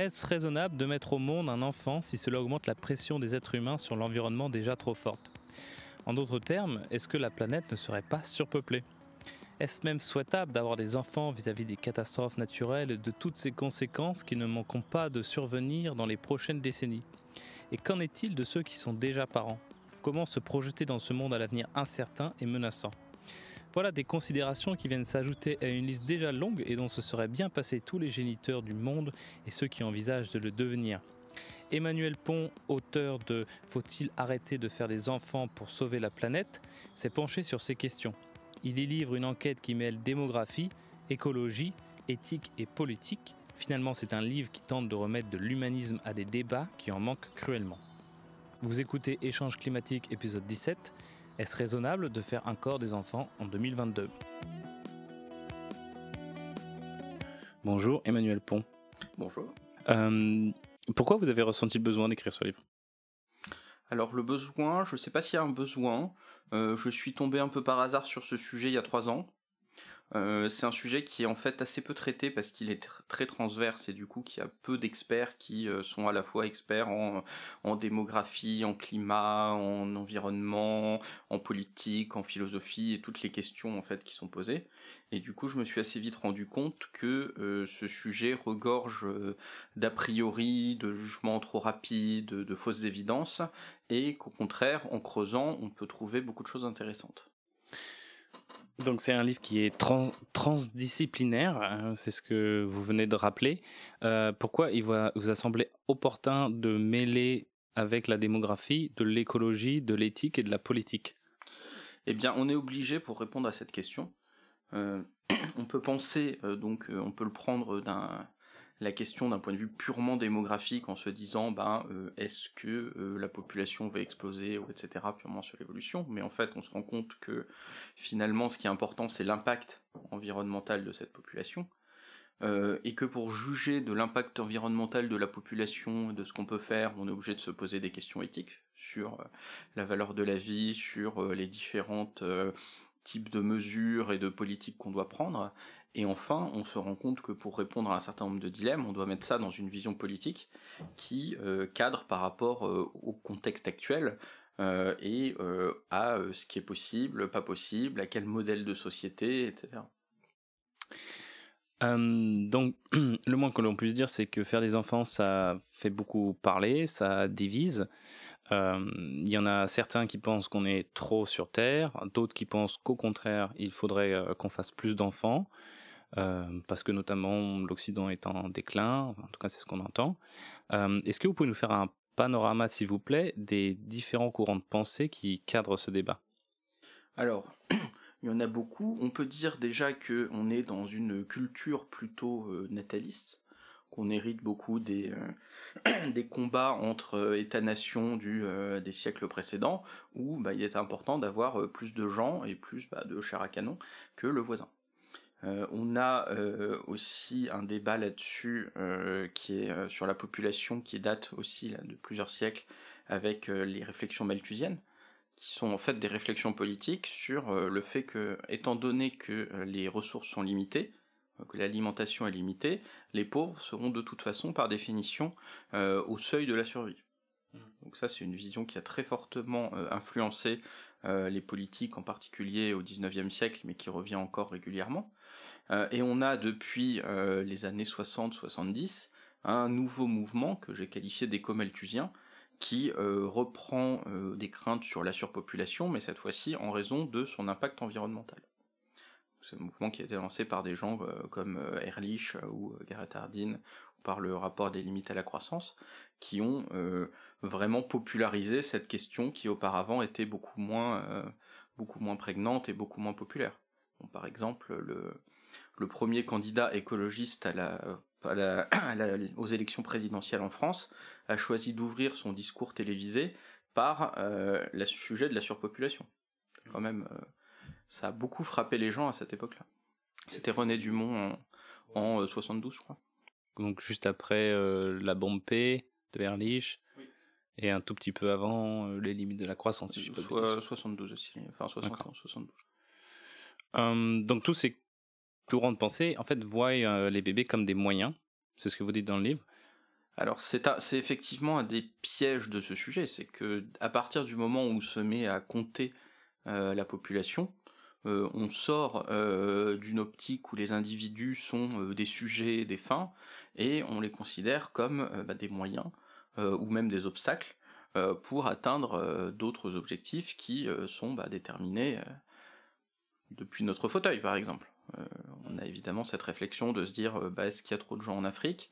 Est-ce raisonnable de mettre au monde un enfant si cela augmente la pression des êtres humains sur l'environnement déjà trop forte En d'autres termes, est-ce que la planète ne serait pas surpeuplée Est-ce même souhaitable d'avoir des enfants vis-à-vis des catastrophes naturelles et de toutes ces conséquences qui ne manqueront pas de survenir dans les prochaines décennies Et qu'en est-il de ceux qui sont déjà parents Comment se projeter dans ce monde à l'avenir incertain et menaçant voilà des considérations qui viennent s'ajouter à une liste déjà longue et dont se seraient bien passés tous les géniteurs du monde et ceux qui envisagent de le devenir. Emmanuel Pont, auteur de Faut-il arrêter de faire des enfants pour sauver la planète, s'est penché sur ces questions. Il y livre une enquête qui mêle démographie, écologie, éthique et politique. Finalement, c'est un livre qui tente de remettre de l'humanisme à des débats qui en manquent cruellement. Vous écoutez Échange climatique épisode 17. Est-ce raisonnable de faire un corps des enfants en 2022 Bonjour Emmanuel Pont. Bonjour. Euh, pourquoi vous avez ressenti le besoin d'écrire ce livre Alors le besoin, je ne sais pas s'il y a un besoin. Euh, je suis tombé un peu par hasard sur ce sujet il y a trois ans. Euh, c'est un sujet qui est en fait assez peu traité parce qu'il est très transverse et du coup qu'il y a peu d'experts qui euh, sont à la fois experts en, démographie, en climat, en environnement, en politique, en philosophie et toutes les questions en fait qui sont posées. Et du coup je me suis assez vite rendu compte que euh, ce sujet regorge d'a priori, de jugements trop rapides, de fausses évidences et qu'au contraire en creusant on peut trouver beaucoup de choses intéressantes. Donc c'est un livre qui est transdisciplinaire, hein, c'est ce que vous venez de rappeler. Euh, pourquoi il vous a semblé opportun de mêler avec la démographie de l'écologie, de l'éthique et de la politique Eh bien, on est obligé pour répondre à cette question. Euh, on peut penser, euh, donc on peut le prendre d'un la question d'un point de vue purement démographique en se disant ben euh, est-ce que euh, la population va exploser ou etc purement sur l'évolution mais en fait on se rend compte que finalement ce qui est important c'est l'impact environnemental de cette population euh, et que pour juger de l'impact environnemental de la population de ce qu'on peut faire on est obligé de se poser des questions éthiques sur la valeur de la vie sur les différentes types de mesures et de politiques qu'on doit prendre et enfin, on se rend compte que pour répondre à un certain nombre de dilemmes, on doit mettre ça dans une vision politique qui euh, cadre par rapport euh, au contexte actuel euh, et à ce qui est possible, pas possible, à quel modèle de société, etc. donc, le moins que l'on puisse dire, c'est que faire des enfants, ça fait beaucoup parler, ça divise. Il y en a certains qui pensent qu'on est trop sur Terre, d'autres qui pensent qu'au contraire, il faudrait qu'on fasse plus d'enfants. Euh, parce que notamment l'Occident est en déclin, en tout cas c'est ce qu'on entend. Euh, est-ce que vous pouvez nous faire un panorama, s'il vous plaît, des différents courants de pensée qui cadrent ce débat Alors, il y en a beaucoup. On peut dire déjà qu'on est dans une culture plutôt euh, nataliste, qu'on hérite beaucoup des, des combats entre États-nations du des siècles précédents, où bah, il est important d'avoir plus de gens et plus bah, de chair à canon que le voisin. Euh, on a euh, aussi un débat là-dessus euh, qui est sur la population qui date aussi de plusieurs siècles avec les réflexions malthusiennes qui sont en fait des réflexions politiques sur le fait que, étant donné que les ressources sont limitées, que l'alimentation est limitée, les pauvres seront de toute façon, par définition, au seuil de la survie. Mmh. Donc ça, c'est une vision qui a très fortement influencé euh, les politiques en particulier au 19e siècle, mais qui revient encore régulièrement. Euh, et on a depuis euh, les années 60-70 un nouveau mouvement que j'ai qualifié d'éco-malthusien, qui reprend des craintes sur la surpopulation, mais cette fois-ci en raison de son impact environnemental. C'est un mouvement qui a été lancé par des gens comme Ehrlich ou Gareth Hardin, ou par le rapport des limites à la croissance, qui ont vraiment populariser cette question qui auparavant était beaucoup moins, euh, beaucoup moins prégnante et beaucoup moins populaire. par exemple, le, premier candidat écologiste euh, à la, aux élections présidentielles en France a choisi d'ouvrir son discours télévisé par euh, le sujet de la surpopulation. Quand même, ça a beaucoup frappé les gens à cette époque-là. C'était René Dumont en, 72, je crois. Donc juste après La Bombe de Erlich, et un tout petit peu avant euh, les limites de la croissance, si pas 72 aussi, enfin 72. Hum, donc tous ces courants de pensée, en fait, voient euh, les bébés comme des moyens, c'est ce que vous dites dans le livre. Alors c'est, c'est effectivement un des pièges de ce sujet, c'est que à partir du moment où on se met à compter euh, la population, on sort d'une optique où les individus sont des sujets, des fins, et on les considère comme bah, des moyens. Euh, ou même des obstacles euh, pour atteindre euh, d'autres objectifs qui sont bah, déterminés depuis notre fauteuil par exemple. on a évidemment cette réflexion de se dire bah, est-ce qu'il y a trop de gens en Afrique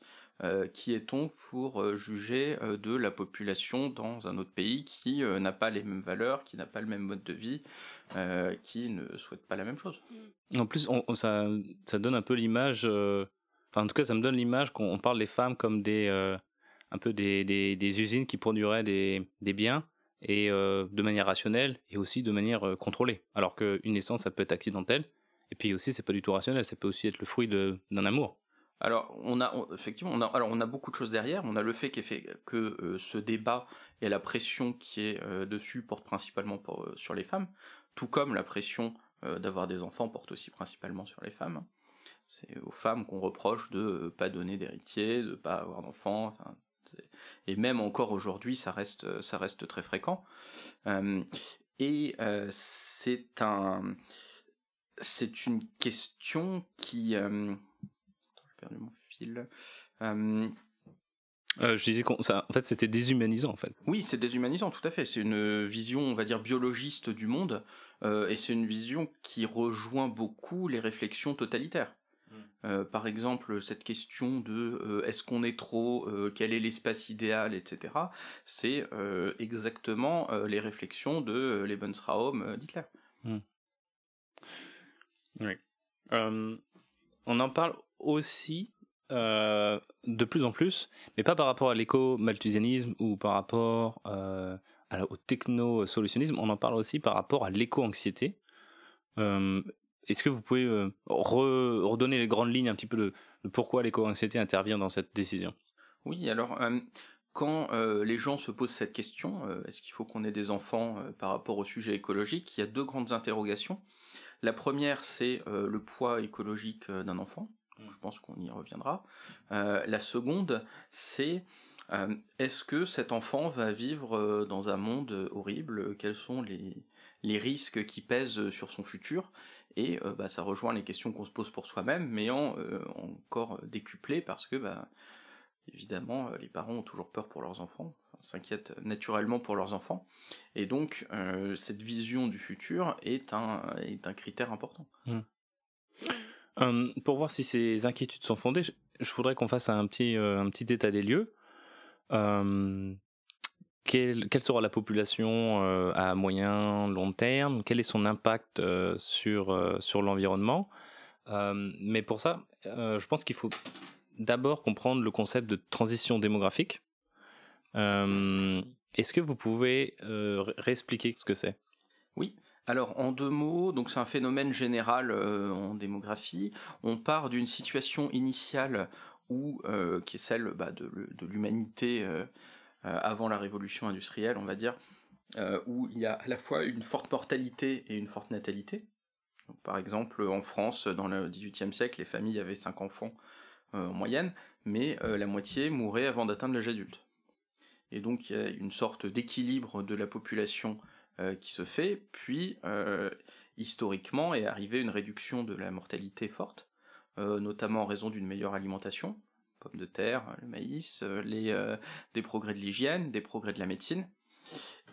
Qui est-on pour juger de la population dans un autre pays qui n'a pas les mêmes valeurs, qui n'a pas le même mode de vie, qui ne souhaite pas la même chose En plus, ça, ça, donne un peu l'image, enfin en tout cas ça me donne l'image qu'on parle des femmes comme des un peu des, des, usines qui produiraient des, des biens et euh, de manière rationnelle et aussi de manière euh, contrôlée. Alors qu'une naissance, ça peut être accidentelle et puis aussi, c'est pas du tout rationnel, ça peut aussi être le fruit d'un amour. Alors, on a effectivement, on a, alors on a beaucoup de choses derrière. On a le fait qu fait, que euh, ce débat et la pression qui est dessus porte principalement sur les femmes, tout comme la pression d'avoir des enfants porte aussi principalement sur les femmes. C'est aux femmes qu'on reproche de pas donner d'héritier, de pas avoir d'enfants, et même encore aujourd'hui, ça reste, ça reste très fréquent. Euh, et euh, c'est un, c'est une question qui, euh, mon fil. je disais que ça, en fait, c'était déshumanisant, en fait. Oui, c'est déshumanisant, tout à fait. C'est une vision, on va dire, biologiste du monde, et c'est une vision qui rejoint beaucoup les réflexions totalitaires. Mm. Euh, par exemple, cette question de euh, est-ce qu'on est trop, euh, quel est l'espace idéal, etc. C'est exactement les réflexions de Lebensraum d'Hitler. Mm. Oui. on en parle aussi de plus en plus, mais pas par rapport à l'éco-malthusianisme ou par rapport au techno-solutionnisme. On en parle aussi par rapport à l'éco-anxiété. Est-ce que vous pouvez euh, redonner les grandes lignes un petit peu de, pourquoi léco incité intervient dans cette décision Oui, alors euh, quand euh, les gens se posent cette question, est-ce qu'il faut qu'on ait des enfants par rapport au sujet écologique Il y a deux grandes interrogations. La première, c'est le poids écologique d'un enfant. Mmh. je pense qu'on y reviendra. la seconde, c'est est-ce que cet enfant va vivre dans un monde horrible Quels sont les risques qui pèsent sur son futur et euh, bah, ça rejoint les questions qu'on se pose pour soi-même, mais en euh, encore décuplé parce que bah, évidemment euh, les parents ont toujours peur pour leurs enfants, s'inquiètent naturellement pour leurs enfants, et donc cette vision du futur est un est un critère important. Mmh. Hum, pour voir si ces inquiétudes sont fondées, je, voudrais qu'on fasse un petit un petit état des lieux. Hum, quelle, sera la population euh, à moyen, long terme Quel est son impact euh, sur, euh, sur l'environnement Mais pour ça, je pense qu'il faut d'abord comprendre le concept de transition démographique. Est-ce que vous pouvez réexpliquer ce que c'est Oui. Alors en deux mots, donc c'est un phénomène général en démographie. On part d'une situation initiale où, qui est celle bah, de l'humanité euh, avant la révolution industrielle, on va dire, euh, où il y a à la fois une forte mortalité et une forte natalité. par exemple, en France, dans le XVIIIe siècle, les familles avaient cinq enfants euh, en moyenne, mais la moitié mourait avant d'atteindre l'âge adulte. Et donc il y a une sorte d'équilibre de la population qui se fait, puis historiquement est arrivée une réduction de la mortalité forte, notamment en raison d'une meilleure alimentation, pommes de terre, le maïs, euh, les, euh, des progrès de l'hygiène, des progrès de la médecine.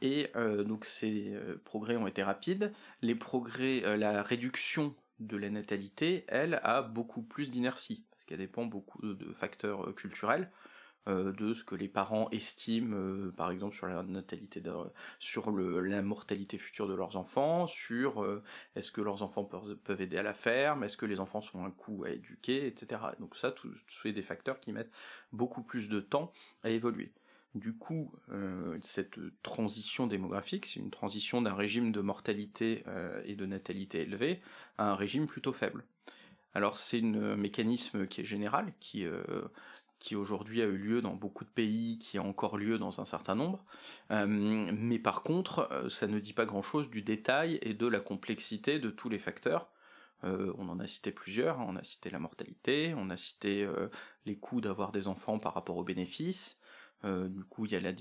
Et euh, donc ces progrès ont été rapides. Les progrès, la réduction de la natalité, elle, a beaucoup plus d'inertie, parce qu'elle dépend beaucoup de facteurs culturels. Euh, de ce que les parents estiment, euh, par exemple, sur la natalité, sur mortalité future de leurs enfants, sur euh, est-ce que leurs enfants peuvent, aider à la ferme, est-ce que les enfants sont un coût à éduquer, etc. Donc ça, tout, sont des facteurs qui mettent beaucoup plus de temps à évoluer. Du coup, cette transition démographique, c'est une transition d'un régime de mortalité et de natalité élevé à un régime plutôt faible. Alors c'est un mécanisme qui est général, qui qui aujourd'hui a eu lieu dans beaucoup de pays, qui a encore lieu dans un certain nombre. Euh, mais par contre, euh, ça ne dit pas grand-chose du détail et de la complexité de tous les facteurs. Euh, on en a cité plusieurs, hein. on a cité la mortalité, on a cité les coûts d'avoir des enfants par rapport aux bénéfices. du coup, il y a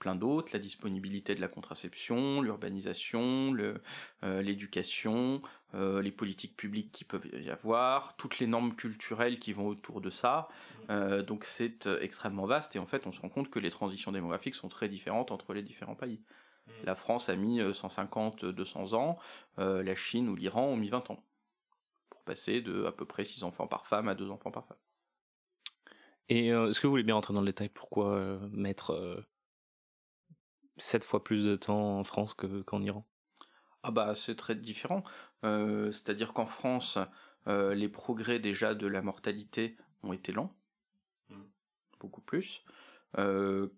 plein d'autres, la disponibilité de la contraception, l'urbanisation, l'éducation, euh, les politiques publiques qui peuvent y avoir, toutes les normes culturelles qui vont autour de ça. Euh, donc c'est euh, extrêmement vaste et en fait on se rend compte que les transitions démographiques sont très différentes entre les différents pays. Mm. La France a mis 150-200 ans, la Chine ou l'Iran ont mis 20 ans, pour passer de à peu près 6 enfants par femme à 2 enfants par femme. Et est-ce que vous voulez bien rentrer dans le détail pourquoi mettre 7 fois plus de temps en France qu'en Iran ah bah c'est très différent. Euh, c'est-à-dire qu'en France, euh, les progrès déjà de la mortalité ont été lents, mm. beaucoup plus. Euh,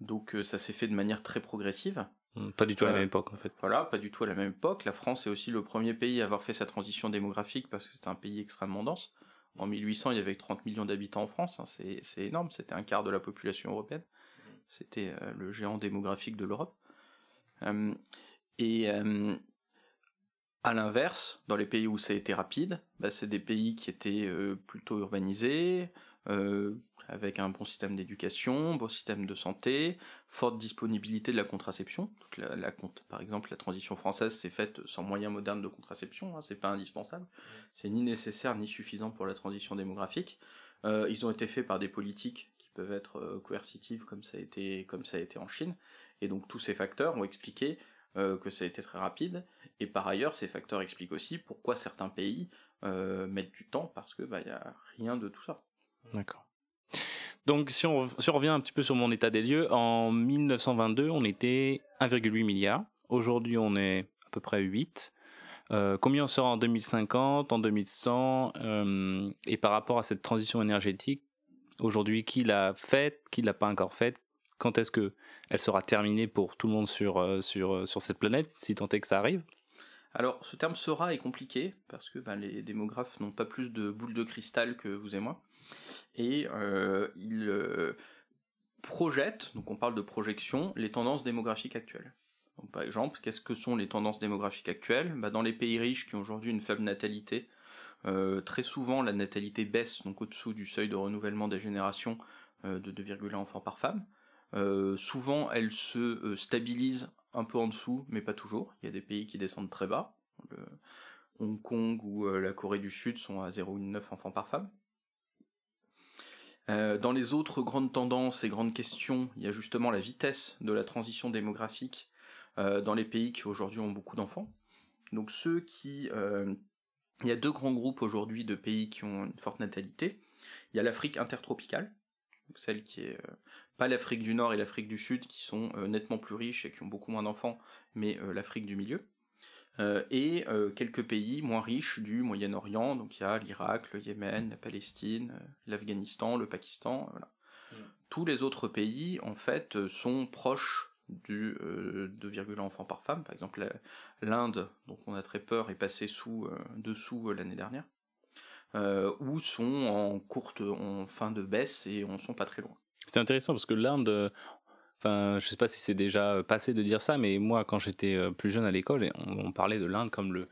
donc ça s'est fait de manière très progressive. Mm, pas du tout à la même époque en fait. Voilà, pas du tout à la même époque. La France est aussi le premier pays à avoir fait sa transition démographique parce que c'est un pays extrêmement dense. En 1800, il y avait 30 millions d'habitants en France, hein. c'est énorme, c'était un quart de la population européenne. Mm. C'était le géant démographique de l'Europe. et, à l'inverse, dans les pays où ça a été rapide, bah, c'est des pays qui étaient euh, plutôt urbanisés, euh, avec un bon système d'éducation, bon système de santé, forte disponibilité de la contraception. Donc la, la, par exemple, la transition française s'est faite sans moyens modernes de contraception, hein, c'est pas indispensable, c'est ni nécessaire ni suffisant pour la transition démographique. Euh, ils ont été faits par des politiques qui peuvent être euh, coercitives, comme ça a été comme ça a été en Chine, et donc tous ces facteurs ont expliqué euh, que ça a été très rapide. Et par ailleurs, ces facteurs expliquent aussi pourquoi certains pays euh, mettent du temps, parce que bah y a rien de tout ça. D'accord. Donc si on, revient un petit peu sur mon état des lieux, en 1922, on était 1,8 milliard. Aujourd'hui, on est à peu près 8. Euh, combien on sera en 2050, en 2100 Et par rapport à cette transition énergétique, aujourd'hui, qui l'a faite, qui l'a pas encore faite quand est-ce que elle sera terminée pour tout le monde sur, euh, sur, euh, sur cette planète, si tant est que ça arrive Alors, ce terme sera est compliqué, parce que ben, les démographes n'ont pas plus de boules de cristal que vous et moi. Et euh, ils projettent, donc on parle de projection, les tendances démographiques actuelles. par exemple, qu'est-ce que sont les tendances démographiques actuelles ben, Dans les pays riches qui ont aujourd'hui une faible natalité, très souvent la natalité baisse, donc au-dessous du seuil de renouvellement des générations de 2,1 enfants par femme. Euh, souvent, elle se euh, stabilise un peu en dessous, mais pas toujours. Il y a des pays qui descendent très bas. Hong Kong ou euh, la Corée du Sud sont à 0,9 enfants par femme. dans les autres grandes tendances et grandes questions, il y a justement la vitesse de la transition démographique dans les pays qui aujourd'hui ont beaucoup d'enfants. Donc ceux qui... il y a deux grands groupes aujourd'hui de pays qui ont une forte natalité. Il y a l'Afrique intertropicale, celle qui est euh, pas l'Afrique du Nord et l'Afrique du Sud qui sont euh, nettement plus riches et qui ont beaucoup moins d'enfants, mais euh, l'Afrique du milieu. et quelques pays moins riches du Moyen-Orient, donc il y a l'Irak, le Yémen, la Palestine, l'Afghanistan, le Pakistan, mm. Tous les autres pays, en fait, sont proches du 2,1 enfants par femme. Par exemple, l'Inde, dont on a très peur, est passée sous dessous l'année dernière. Euh, ou sont en courte, en fin de baisse et on ne sont pas très loin. C'est intéressant parce que l'Inde, Enfin, je sais pas si c'est déjà passé de dire ça, mais moi, quand j'étais euh, plus jeune à l'école, on, parlait de l'Inde comme le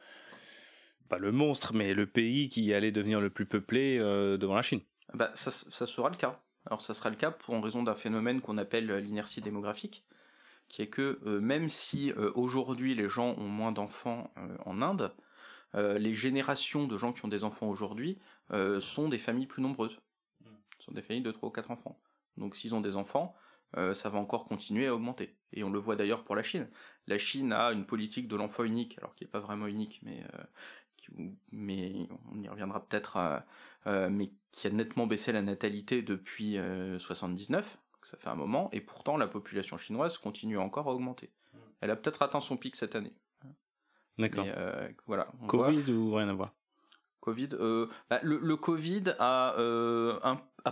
pas le monstre, mais le pays qui allait devenir le plus peuplé euh, devant la Chine. Bah, ça, sera le cas. Alors, ça sera le cas en raison d'un phénomène qu'on appelle l'inertie démographique, qui est que même si aujourd'hui les gens ont moins d'enfants en Inde, euh, les générations de gens qui ont des enfants aujourd'hui euh, sont des familles plus nombreuses. Mm. Ce sont des familles de 3 ou 4 enfants. Donc s'ils ont des enfants, euh, ça va encore continuer à augmenter. Et on le voit d'ailleurs pour la Chine. La Chine a une politique de l'enfant unique, alors qui n'est pas vraiment unique, mais, on y reviendra peut-être, mais qui a nettement baissé la natalité depuis 79, ça fait un moment, et pourtant la population chinoise continue encore à augmenter. Mm. Elle a peut-être atteint son pic cette année. D'accord. Euh, voilà. Covid ou rien à voir Covid. Euh, bah, le, Covid a, euh,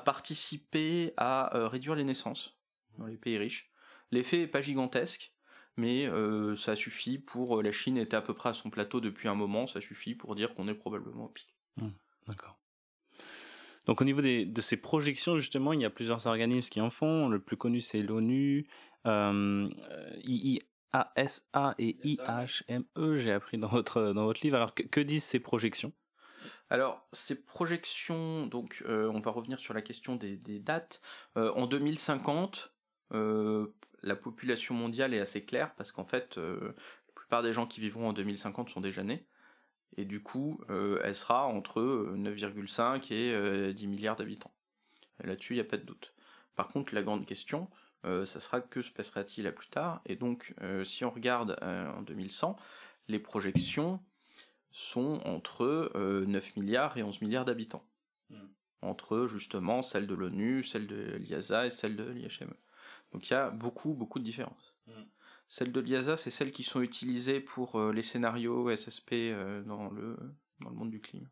participé à réduire les naissances dans les pays riches. L'effet n'est pas gigantesque, mais ça suffit pour. La Chine était à peu près à son plateau depuis un moment, ça suffit pour dire qu'on est probablement au pire. Hmm, d'accord. Donc au niveau des, de ces projections, justement, il y a plusieurs organismes qui en font. Le plus connu, c'est l'ONU, euh, ASA et IHME, j'ai appris dans votre, dans votre livre. Alors, que, disent ces projections alors, ces projections, donc euh, on va revenir sur la question des, dates. Euh, en 2050, euh, la population mondiale est assez claire parce qu'en fait, la plupart des gens qui vivront en 2050 sont déjà nés. Et du coup, elle sera entre 9,5 et 10 milliards d'habitants. Là-dessus, il n'y a pas de doute. Par contre, la grande question, euh, ça sera que se passera-t-il à plus tard. Et donc, euh, si on regarde euh, en 2100, les projections sont entre 9 milliards et 11 milliards d'habitants. Hmm. Entre justement celles de l'ONU, celle de l'IASA et celle de l'IHME. Donc il y a beaucoup, beaucoup de différences. Hmm. Celles de l'IASA, c'est celles qui sont utilisées pour les scénarios SSP dans, le, dans le monde du climat.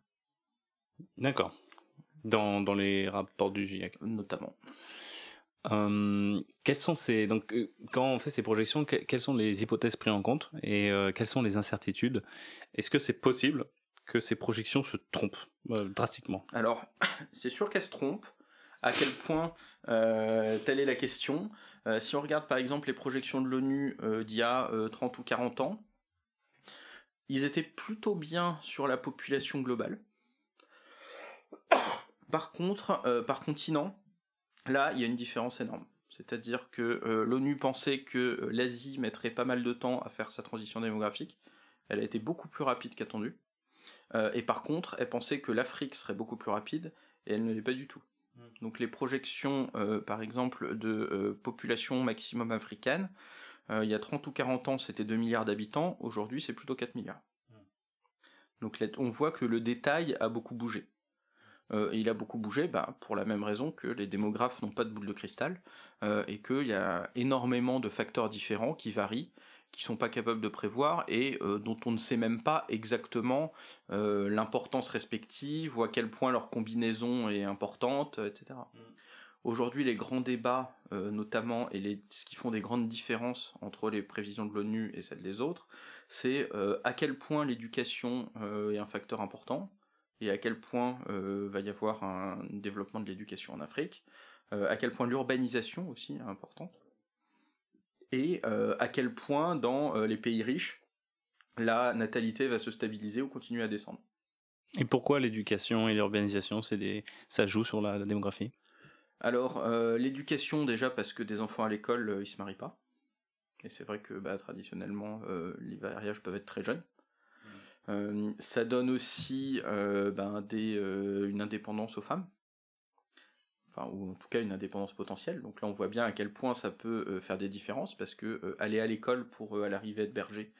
D'accord. Dans, dans les rapports du GIEC. Notamment. Hum, quelles sont ces donc euh, quand on fait ces projections, quelles sont les hypothèses prises en compte et euh, quelles sont les incertitudes Est-ce que c'est possible que ces projections se trompent euh, drastiquement Alors, c'est sûr qu'elles se trompent. À quel point Telle est la question. si on regarde par exemple les projections de l'ONU d'il y a 30 ou 40 ans, ils étaient plutôt bien sur la population globale. Par contre, par continent, Là, il y a une différence énorme. C'est-à-dire que euh, l'ONU pensait que euh, l'Asie mettrait pas mal de temps à faire sa transition démographique. Elle a été beaucoup plus rapide qu'attendue. Euh, et par contre, elle pensait que l'Afrique serait beaucoup plus rapide, et elle ne l'est pas du tout. Mm. Donc les projections, par exemple, de population maximum africaine, il y a 30 ou 40 ans, c'était 2 milliards d'habitants, aujourd'hui c'est plutôt 4 milliards. Mm. Donc on voit que le détail a beaucoup bougé. Euh, il a beaucoup bougé bah, pour la même raison que les démographes n'ont pas de boule de cristal euh, et qu'il y a énormément de facteurs différents qui varient qui sont pas capables de prévoir et euh, dont on ne sait même pas exactement l'importance respective ou à quel point leur combinaison est importante, etc. Mm. Aujourd'hui, les grands débats, notamment, et ce qui font des grandes différences entre les prévisions de l'ONU et celles des autres, c'est à quel point l'éducation est un facteur important, et à quel point euh, va y avoir un développement de l'éducation en Afrique, euh, à quel point l'urbanisation aussi est importante, et euh, à quel point dans les pays riches, la natalité va se stabiliser ou continuer à descendre. Et pourquoi l'éducation et l'urbanisation, des... ça joue sur la, démographie Alors, l'éducation déjà parce que des enfants à l'école, ils ils se marient pas. Et c'est vrai que bah, traditionnellement, les mariages peuvent être très jeunes. Euh, ça donne aussi euh, ben, euh, une indépendance aux femmes, enfin ou en tout cas une indépendance potentielle. Donc là, on voit bien à quel point ça peut faire des différences parce que aller à l'école pour à l'arrivée de berger,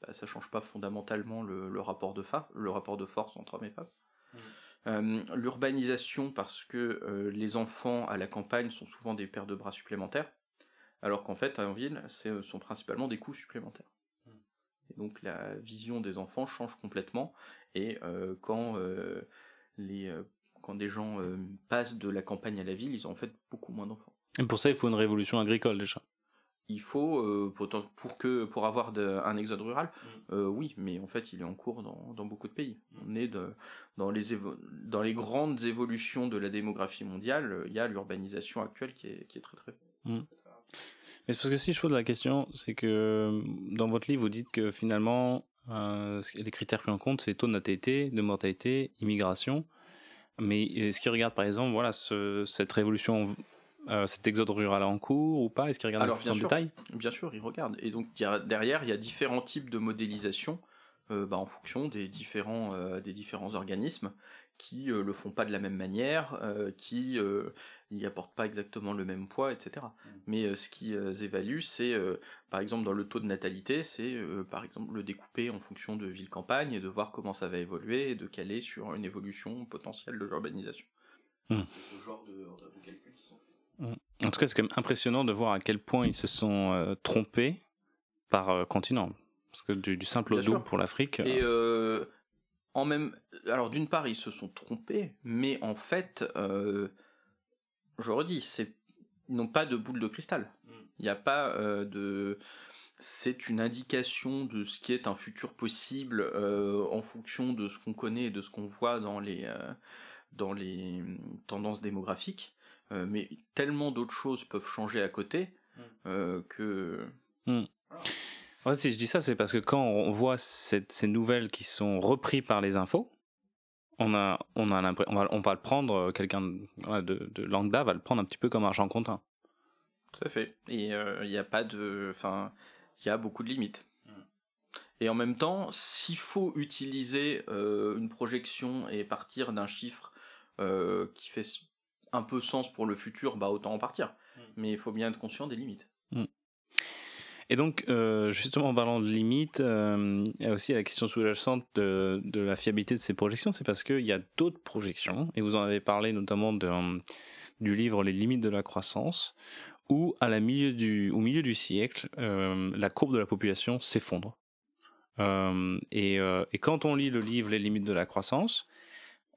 bah, ça change pas fondamentalement le, rapport de force entre hommes et femmes. Mmh. L'urbanisation parce que les enfants à la campagne sont souvent des paires de bras supplémentaires, alors qu'en fait en ville, ce sont principalement des coûts supplémentaires donc la vision des enfants change complètement. Et euh, quand euh, les euh, quand des gens passent de la campagne à la ville, ils ont en fait beaucoup moins d'enfants. Et pour ça, il faut une révolution agricole déjà. Il faut pour, que pour avoir un exode rural, mm. oui, mais en fait, il est en cours dans, beaucoup de pays. Mm. On est dans les dans les grandes évolutions de la démographie mondiale. Il y a l'urbanisation actuelle qui est, qui est très très. Mm. Mais parce que si je pose la question, c'est que euh, dans votre livre, vous dites que finalement, euh, les critères pris en compte, c'est taux de natalité, de mortalité, immigration. Mais euh, est-ce qu'ils regardent par exemple voilà, ce, cette révolution, cet exode rural en cours ou pas Est-ce qu'ils regardent Alors, plus en détail Bien sûr, ils regardent. Et donc derrière, il y a différents types de modélisation bah, en fonction des différents, des différents organismes qui le font pas de la même manière, qui ils apportent pas exactement le même poids, etc. Mm. Mais euh, ce qu'ils euh, évaluent, c'est euh, par exemple dans le taux de natalité, c'est par exemple le découper en fonction de ville-campagne et de voir comment ça va évoluer et de caler sur une évolution potentielle de l'urbanisation. Mm. C'est ce genre de, de qui sont mm. en tout cas, c'est quand même impressionnant de voir à quel point ils se sont trompés par continent. Parce que du, simple au double pour l'Afrique. Et en même. Alors, d'une part, ils se sont trompés, mais en fait, je redis, c'est ils n'ont pas de boule de cristal. Mm. Il n'y a pas euh, de. C'est une indication de ce qui est un futur possible euh, en fonction de ce qu'on connaît et de ce qu'on voit dans les euh, dans les mm, tendances démographiques. mais tellement d'autres choses peuvent changer à côté mm. que. si je dis ça, c'est parce que quand on voit ces nouvelles qui sont reprises par les infos, on a, on a on va, on va le prendre, euh, quelqu'un de, de, lambda va le prendre un petit peu comme argent comptant. Tout à fait. Et euh, il n'y a pas de, enfin, il y a beaucoup de limites. Mm. Et en même temps, s'il faut utiliser euh, une projection et partir d'un chiffre qui fait un peu sens pour le futur, bah autant en partir. Mm. Mais il faut bien être conscient des limites. Et donc, euh, justement, en parlant de limites, euh, il y a aussi la question sous-jacente de, la fiabilité de ces projections. C'est parce qu'il y a d'autres projections, et vous en avez parlé notamment du livre Les limites de la croissance, où à la milieu du, au milieu du siècle, euh, la courbe de la population s'effondre. Et, et, quand on lit le livre Les limites de la croissance,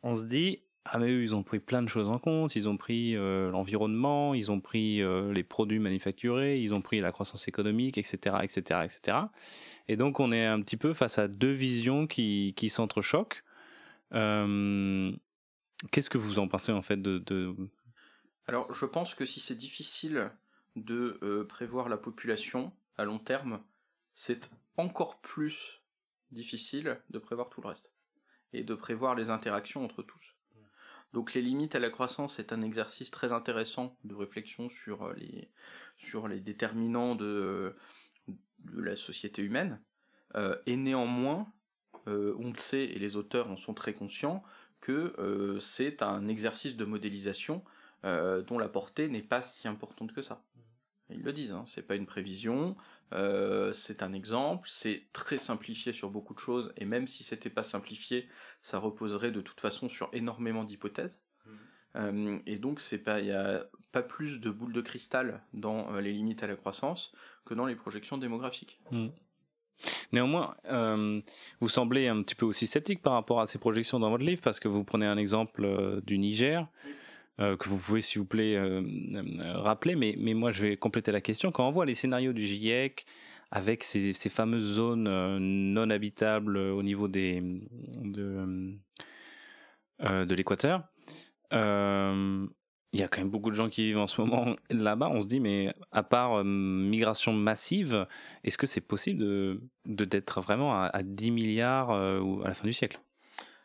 on se dit, ah mais eux, ils ont pris plein de choses en compte, ils ont pris euh, l'environnement, ils ont pris euh, les produits manufacturés, ils ont pris la croissance économique, etc., etc., etc. Et donc on est un petit peu face à deux visions qui, s'entrechoquent. Euh, qu'est-ce que vous en pensez en fait de... Alors je pense que si c'est difficile de prévoir la population à long terme, c'est encore plus difficile de prévoir tout le reste et de prévoir les interactions entre tous. Donc les limites à la croissance est un exercice très intéressant de réflexion sur euh, les, sur les déterminants de, euh, de la société humaine. Euh, et néanmoins, on le sait, et les auteurs en sont très conscients, que c'est un exercice de modélisation dont la portée n'est pas si importante que ça. Ils le disent, hein, c'est pas une prévision, euh, c'est un exemple, c'est très simplifié sur beaucoup de choses, et même si c'était pas simplifié, ça reposerait de toute façon sur énormément d'hypothèses. Mmh. Euh, et donc c'est pas, il y a pas plus de boules de cristal dans euh, les limites à la croissance que dans les projections démographiques. Mmh. Néanmoins, vous semblez un petit peu aussi sceptique par rapport à ces projections dans votre livre, parce que vous prenez un exemple du Niger. Euh, que vous pouvez s'il vous plaît euh, euh, rappeler. Mais, mais moi je vais compléter la question. Quand on voit les scénarios du GIEC avec ces, ces fameuses zones non habitables au niveau des de, de l'équateur, il y a quand même beaucoup de gens qui vivent en ce moment là-bas. On se dit, mais à part migration massive, est-ce que c'est possible de d'être vraiment à, 10 milliards à la fin du siècle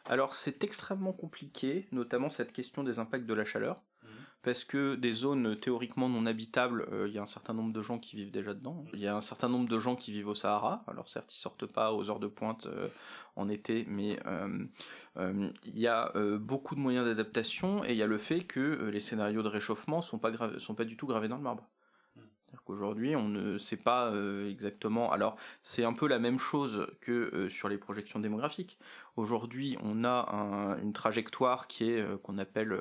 alors c'est extrêmement compliqué, notamment cette question des impacts de la chaleur, mhm. parce que des zones théoriquement non habitables, euh, il y a un certain nombre de gens qui vivent déjà dedans. Mhm. Il y a un certain nombre de gens qui vivent au Sahara. Alors certes, ils sortent pas aux heures de pointe euh, en été, mais euh, il y a beaucoup de moyens d'adaptation et il y a le fait que les scénarios de réchauffement sont pas sont pas du tout gravés dans le marbre. Aujourd'hui, on ne sait pas euh, exactement. Alors, c'est un peu la même chose que euh, sur les projections démographiques. Aujourd'hui, on a une trajectoire qui est euh, qu'on appelle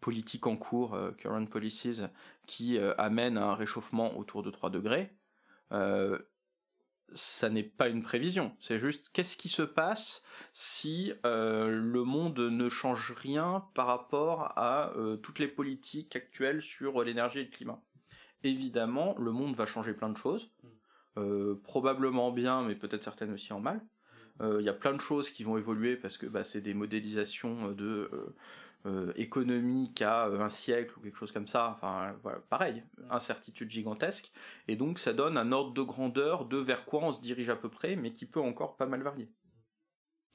politique en cours, current policies, qui amène un réchauffement autour de 3 degrés. ça n'est pas une prévision, c'est juste qu'est-ce qui se passe si le monde ne change rien par rapport à toutes les politiques actuelles sur l'énergie et le climat évidemment, le monde va changer plein de choses. Mm. Euh, probablement bien, mais peut-être certaines aussi en mal. Mm. Euh, il y a plein de choses qui vont évoluer parce que bah, c'est des modélisations euh, de euh, économie un siècle ou quelque chose comme ça. Enfin, pareil, mm. incertitude gigantesque. Et donc, ça donne un ordre de grandeur de vers quoi on se dirige à peu près, mais qui peut encore pas mal varier.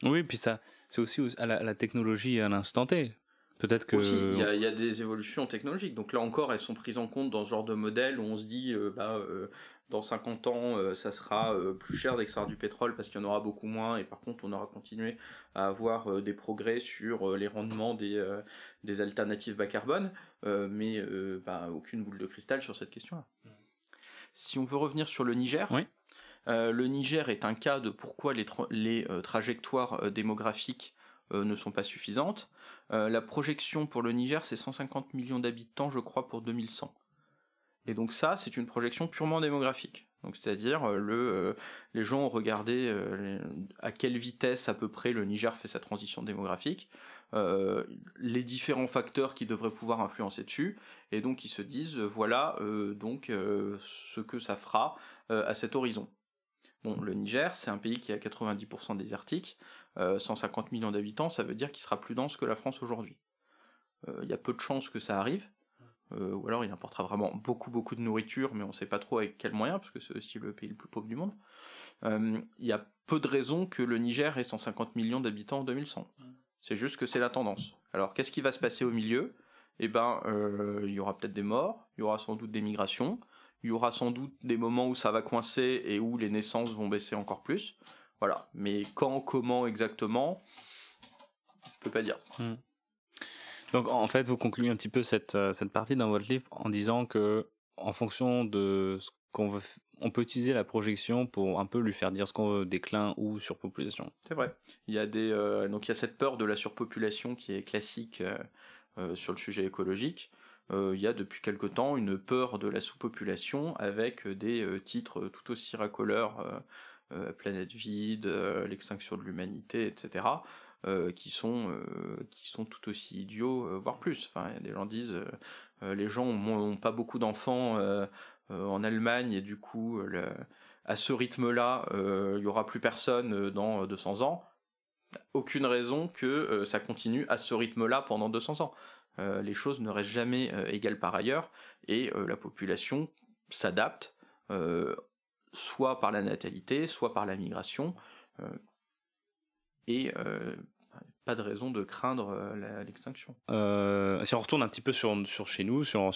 Oui, puis ça, c'est aussi à la technologie à l'instant T. Peut-être que aussi, il y, a, des évolutions technologiques. Donc là encore, elles sont prises en compte dans ce genre de modèle où on se dit, euh, bah, euh, dans 50 ans, euh, ça sera plus cher d'extraire du pétrole parce qu'il y en aura beaucoup moins, et par contre, on aura continué à avoir des progrès sur les rendements des alternatives bas carbone, mais bah, aucune boule de cristal sur cette question-là. Si on veut revenir sur le Niger. le Niger est un cas de pourquoi les, les trajectoires démographiques ne sont pas suffisantes. Euh, la projection pour le Niger, c'est 150 millions d'habitants, je crois, pour 2100. Et donc ça, c'est une projection purement démographique. c'est-à-dire euh, euh, les gens ont regardé à quelle vitesse à peu près le Niger fait sa transition démographique, les différents facteurs qui devraient pouvoir influencer dessus, et donc ils se disent voilà donc ce que ça fera à cet horizon. Bon, le Niger, c'est un pays qui a à 90% désertique. 150 euh, millions d'habitants, ça veut dire qu'il sera plus dense que la France aujourd'hui. Euh, il y a peu de chances que ça arrive, euh, ou alors il importera vraiment beaucoup beaucoup de nourriture, mais on ne sait pas trop avec quels moyens, parce que c'est aussi le pays le plus pauvre du monde. Il y a peu de raisons que le Niger ait 150 millions d'habitants en 2100. C'est juste que c'est la tendance. Alors qu'est-ce qui va se passer au milieu Eh ben, il y aura peut-être des morts, il y aura sans doute des migrations, il y aura sans doute des moments où ça va coincer et où les naissances vont baisser encore plus. Voilà. Mais quand, comment exactement, je peux pas dire. Hmm. Donc en fait, vous concluez un petit peu cette, euh, cette partie dans votre livre en disant que en fonction de ce qu'on veut, on peut utiliser la projection pour un peu lui faire dire ce qu'on veut, déclin ou surpopulation. C'est vrai. Il y a des euh, donc il y a cette peur de la surpopulation qui est classique euh, sur le sujet écologique. il y a depuis quelque temps une peur de la sous-population avec des titres tout aussi racoleurs euh, Planète vide, euh, l'extinction de l'humanité, etc. Euh, qui sont qui sont tout aussi idiots voire plus enfin les gens disent les gens n'ont pas beaucoup d'enfants en Allemagne et du coup à ce rythme là il y aura plus personne dans 200 ans aucune raison que ça continue à ce rythme là pendant 200 ans les choses ne restent jamais égales par ailleurs et la population s'adapte soit par la natalité, soit par la migration, euh, et euh, pas de raison de craindre euh, l'extinction. si on retourne un petit peu sur, chez nous, sur,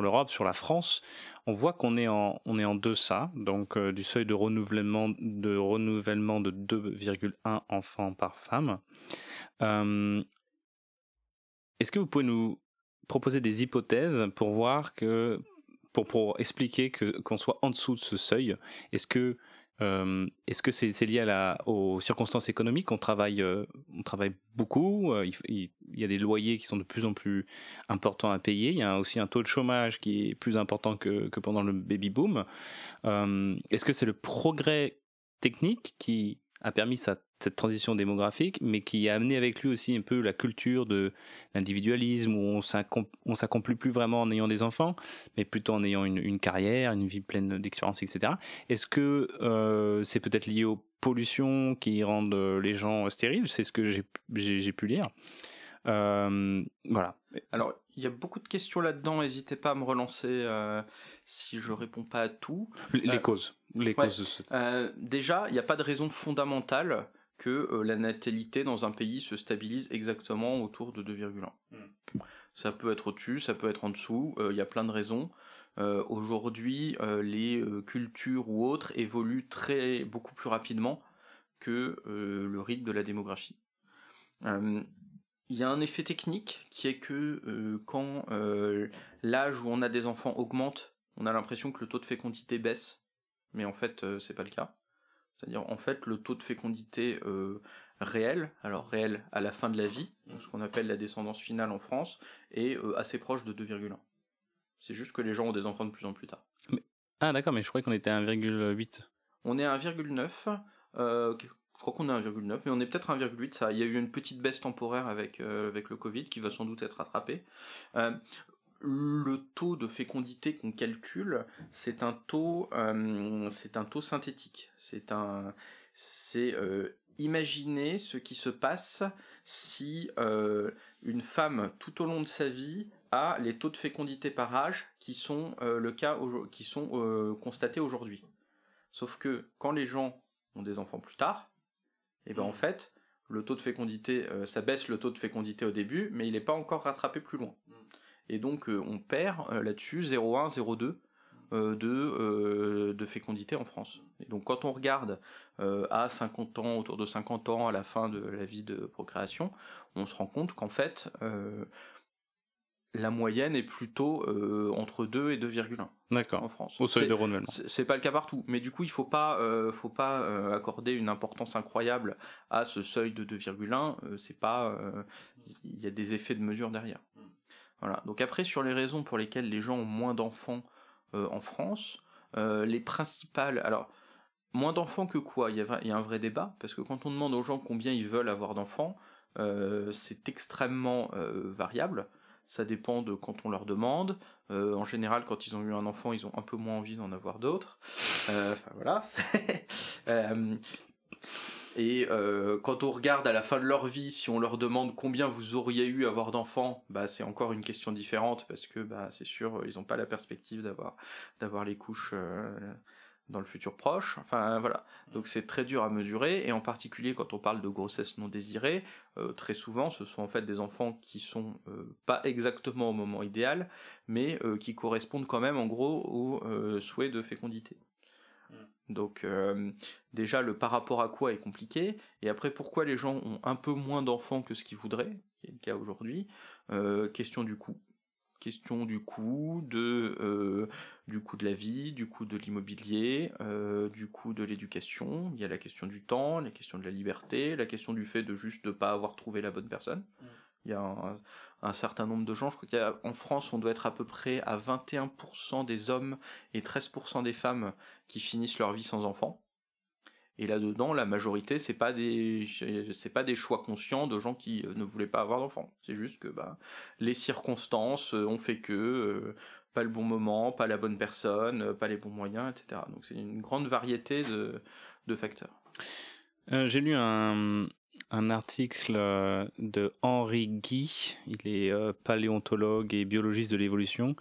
l'Europe, sur la France, on voit qu'on est en, est deçà donc, du seuil de renouvellement de, renouvellement de 2,1 enfants par femme. Est-ce que vous pouvez nous proposer des hypothèses pour voir que pour, expliquer qu'on soit en dessous de ce seuil Est-ce que euh, Est-ce que c'est lié à la, aux circonstances économiques On travaille, euh, on travaille beaucoup. Euh, il, y a des loyers qui sont de plus en plus importants à payer. Il y a aussi un taux de chômage qui est plus important que, que pendant le baby boom. Est-ce que c'est le progrès technique qui a permis ça cette transition démographique, mais qui a amené avec lui aussi un peu la culture de l'individualisme où on s'accomplit plus vraiment en ayant des enfants, mais plutôt en ayant une, une carrière, une vie pleine d'expériences, etc. Est-ce que euh, c'est peut-être lié aux pollutions qui rendent euh, les gens stériles C'est ce que j'ai pu lire. Euh, voilà. Alors, il y a beaucoup de questions là-dedans. N'hésitez pas à me relancer si je réponds pas à tout. Les, causes. Les causes de déjà, il n'y a pas de raison fondamentale que euh, la natalité dans un pays se stabilise exactement autour de 2,1. Hmm. Ça peut être au-dessus, ça peut être en dessous, euh, il y a plein de raisons. Euh, aujourd'hui, les cultures ou autres évoluent très beaucoup plus rapidement que le rythme de la démographie. Il y a un effet technique qui est que quand l'âge où on a des enfants augmente, on a l'impression que le taux de fécondité baisse, mais en fait c'est pas le cas. C'est-à-dire en fait le taux de fécondité euh, réel, alors réel à la fin de la vie, ce qu'on appelle la descendance finale en France, est euh, assez proche de 2,1. C'est juste que les gens ont des enfants de plus en plus tard. Ah d'accord, mais je croyais qu'on était à 1,8. On est à 1,9. Euh, je crois qu'on est à 1,9, mais on est peut-être à 1,8. Ça, il y a eu une petite baisse temporaire avec avec le Covid qui va sans doute être rattrapée le taux de fécondité qu'on calcule, c'est un taux, euh, c'est un taux synthétique. C'est euh, imaginer ce qui se passe si euh, une femme tout au long de sa vie a les taux de fécondité par âge qui sont le cas qui sont constatés aujourd'hui. Sauf que quand les gens ont des enfants plus tard, et eh ben en mmh. fait le taux de fécondité, ça baisse le taux de fécondité au début, mais il n'est pas encore rattrapé plus loin et donc euh, on perd euh, là-dessus 0,1, 0,2 euh, de, fécondité en France. Et donc quand on regarde à 50 ans, autour de 50 ans, à la fin de la vie de procréation, on se rend compte qu'en fait, la moyenne est plutôt entre 2 et 2,1. En France. Au seuil de renouvellement. C'est pas le cas partout, mais du coup, il faut pas, faut pas accorder une importance incroyable à ce seuil de 2,1. c'est pas, il y a des effets de mesure derrière. Voilà. Donc après, sur les raisons pour lesquelles les gens ont moins d'enfants euh, en France, euh, les principales. Alors, moins d'enfants que quoi il y, a, un vrai débat, parce que quand on demande aux gens combien ils veulent avoir d'enfants, euh, c'est extrêmement variable. Ça dépend de quand on leur demande. en général, quand ils ont eu un enfant, ils ont un peu moins envie d'en avoir d'autres. Enfin voilà. Et euh, quand on regarde à la fin de leur vie, si on leur demande combien vous auriez eu à avoir d'enfants, bah c'est encore une question différente parce que bah c'est sûr euh, ils n'ont pas la perspective d'avoir d'avoir les couches euh, dans le futur proche. Enfin voilà, donc mm. c'est très dur à mesurer et en particulier quand on parle de grossesse non désirée, très souvent ce sont en fait des enfants qui sont pas exactement au moment idéal, mais qui correspondent quand même en gros au souhait de fécondité. Donc euh, déjà le par rapport à quoi est compliqué, et après pourquoi les gens ont un peu moins d'enfants que ce qu'ils voudraient, qui est le cas aujourd'hui, euh, question du coût. Question du coût, de, euh, du coût de la vie, du coût de l'immobilier, du coût de l'éducation, il y a la question du temps, la question de la liberté, la question du fait de juste ne pas avoir trouvé la bonne personne. Mm. Il y a un, un certain nombre de gens. Je crois qu'en France, on doit être à peu près à 21% des hommes et 13% des femmes qui finissent leur vie sans enfant. Et là-dedans, la majorité, c'est pas des, c'est pas des choix conscients de gens qui euh, ne voulaient pas avoir d'enfants. C'est juste que bah, les circonstances euh, ont fait que euh, pas le bon moment, pas la bonne personne, pas les bons moyens, etc. Donc c'est une grande variété de, facteurs. J'ai lu un, un article euh, de Henri Guy, il est euh, paléontologue et biologiste de l'évolution.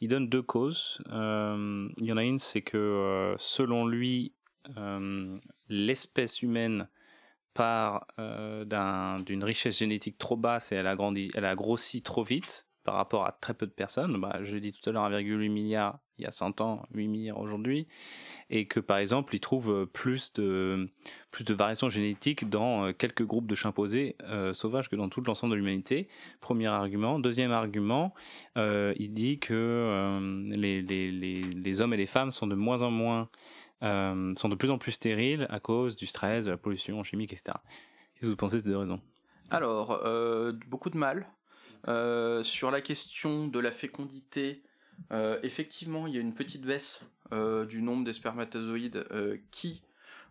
Il donne deux causes. Euh, il y en a une, c'est que selon lui, l'espèce humaine part d'une richesse génétique trop basse et grandi, elle a grossi trop vite par rapport à très peu de personnes. Bah, je l'ai dit tout à l'heure, 1,8 milliard il y a 100 ans, 8 milliards aujourd'hui, et que par exemple, ils trouvent euh, plus de, plus de variations génétiques dans euh, quelques groupes de chimpanzés euh, sauvages que dans tout l'ensemble de l'humanité. Premier argument. Deuxième argument, il dit que les, les, les, hommes et les femmes sont de moins en moins, sont de plus en plus stériles à cause du stress, de la pollution chimique, etc. Qu'est-ce que vous pensez de ces deux raisons alors, beaucoup de mal. Euh, sur la question de la fécondité, euh, effectivement, il y a une petite baisse euh, du nombre des spermatozoïdes qui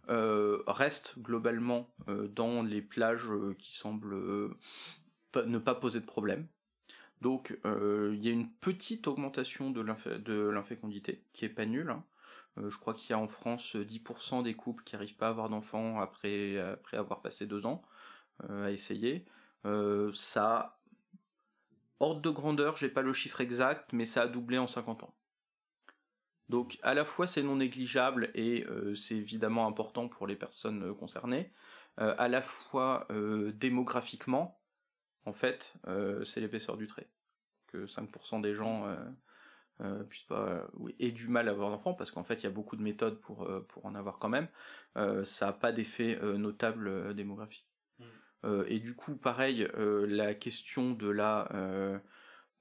reste globalement dans les plages qui semblent ne pas poser de problème. Donc il y a une petite augmentation de l'infécondité qui est pas nulle. Hein. je crois qu'il y a en France 10% des couples qui n'arrivent pas à avoir d'enfants après, après avoir passé deux ans à essayer. ça Ordre de grandeur, j'ai pas le chiffre exact, mais ça a doublé en 50 ans. Donc à la fois c'est non négligeable et euh, c'est évidemment important pour les personnes euh, concernées, euh, à la fois démographiquement, en fait, c'est l'épaisseur du trait. Que 5% des gens pas aient du mal à avoir d'enfants, parce qu'en fait il y a beaucoup de méthodes pour, en avoir quand même, ça n'a pas d'effet notable démographique. Hmm. Euh, et du coup, pareil, euh, la question de la, euh,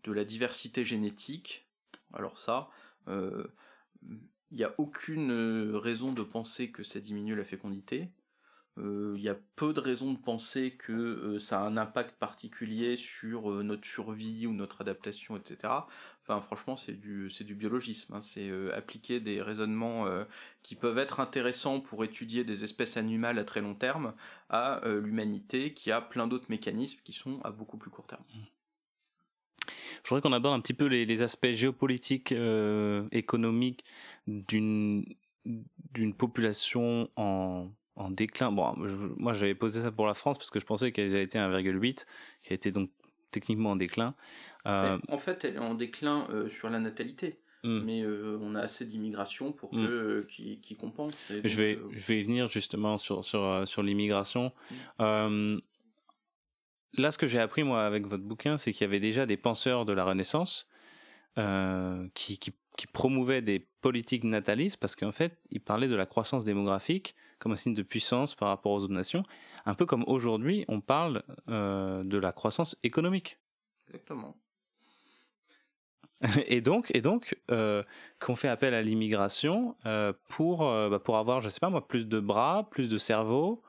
de la diversité génétique, alors ça, il n'y a aucune raison de penser que ça diminue la fécondité. Euh, il y a peu de raisons de penser que euh, ça a un impact particulier sur euh, notre survie ou notre adaptation, etc. Enfin, franchement, c'est du du biologisme. Hein. C'est appliquer des raisonnements qui peuvent être intéressants pour étudier des espèces animales à très long terme à l'humanité qui a plein d'autres mécanismes qui sont à beaucoup plus court terme. Mmh. Je voudrais qu'on aborde un petit peu les, les aspects géopolitiques, économiques d'une d'une population en en déclin. Bon, moi j'avais posé ça pour la France parce que je pensais qu'elle était été 1,8, qui était donc techniquement en déclin. En fait, euh, elle est en déclin euh, sur la natalité. Hmm. Mais euh, on a assez d'immigration pour hmm. que qui, compense. je vais je vais venir justement sur sur l'immigration. Hmm. là, ce que j'ai appris moi avec votre bouquin, c'est qu'il y avait déjà des penseurs de la Renaissance qui, qui qui promouvaient des politiques natalistes parce qu'en fait, ils parlaient de la croissance démographique comme un signe de puissance par rapport aux autres nations, un peu comme aujourd'hui on parle euh, de la croissance économique. Exactement. Et donc, et donc euh, qu'on fait appel à l'immigration euh, pour, bah, pour avoir, je sais pas moi, plus de bras, plus de cerveau.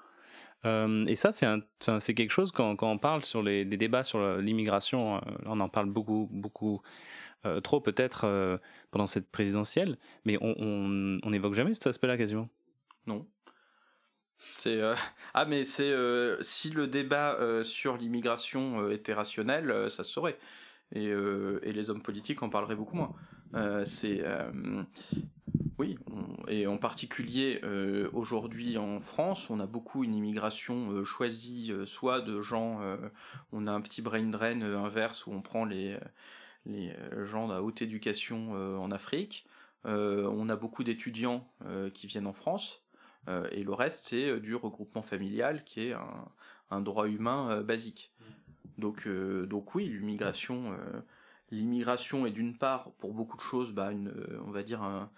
et ça, c'est quelque chose quand, on parle sur les, débats sur l'immigration, on en parle beaucoup, beaucoup trop peut-être pendant cette présidentielle, mais on n'évoque jamais cet aspect-là quasiment. Non, c'est euh, ah mais c'est euh, si le débat euh, sur l'immigration était rationnel, ça se saurait. Et, et, les hommes politiques en parleraient beaucoup moins. c'est oui, et en particulier aujourd'hui en France, on a beaucoup une immigration choisie, soit de gens, on a un petit brain drain inverse où on prend les les gens à haute éducation en Afrique. on a beaucoup d'étudiants qui viennent en France. Euh, et le reste, c'est euh, du regroupement familial qui est un, droit humain euh, basique. Mm. Donc, donc oui, l'immigration, l'immigration est d'une part, pour beaucoup de choses, bah, une, on va dire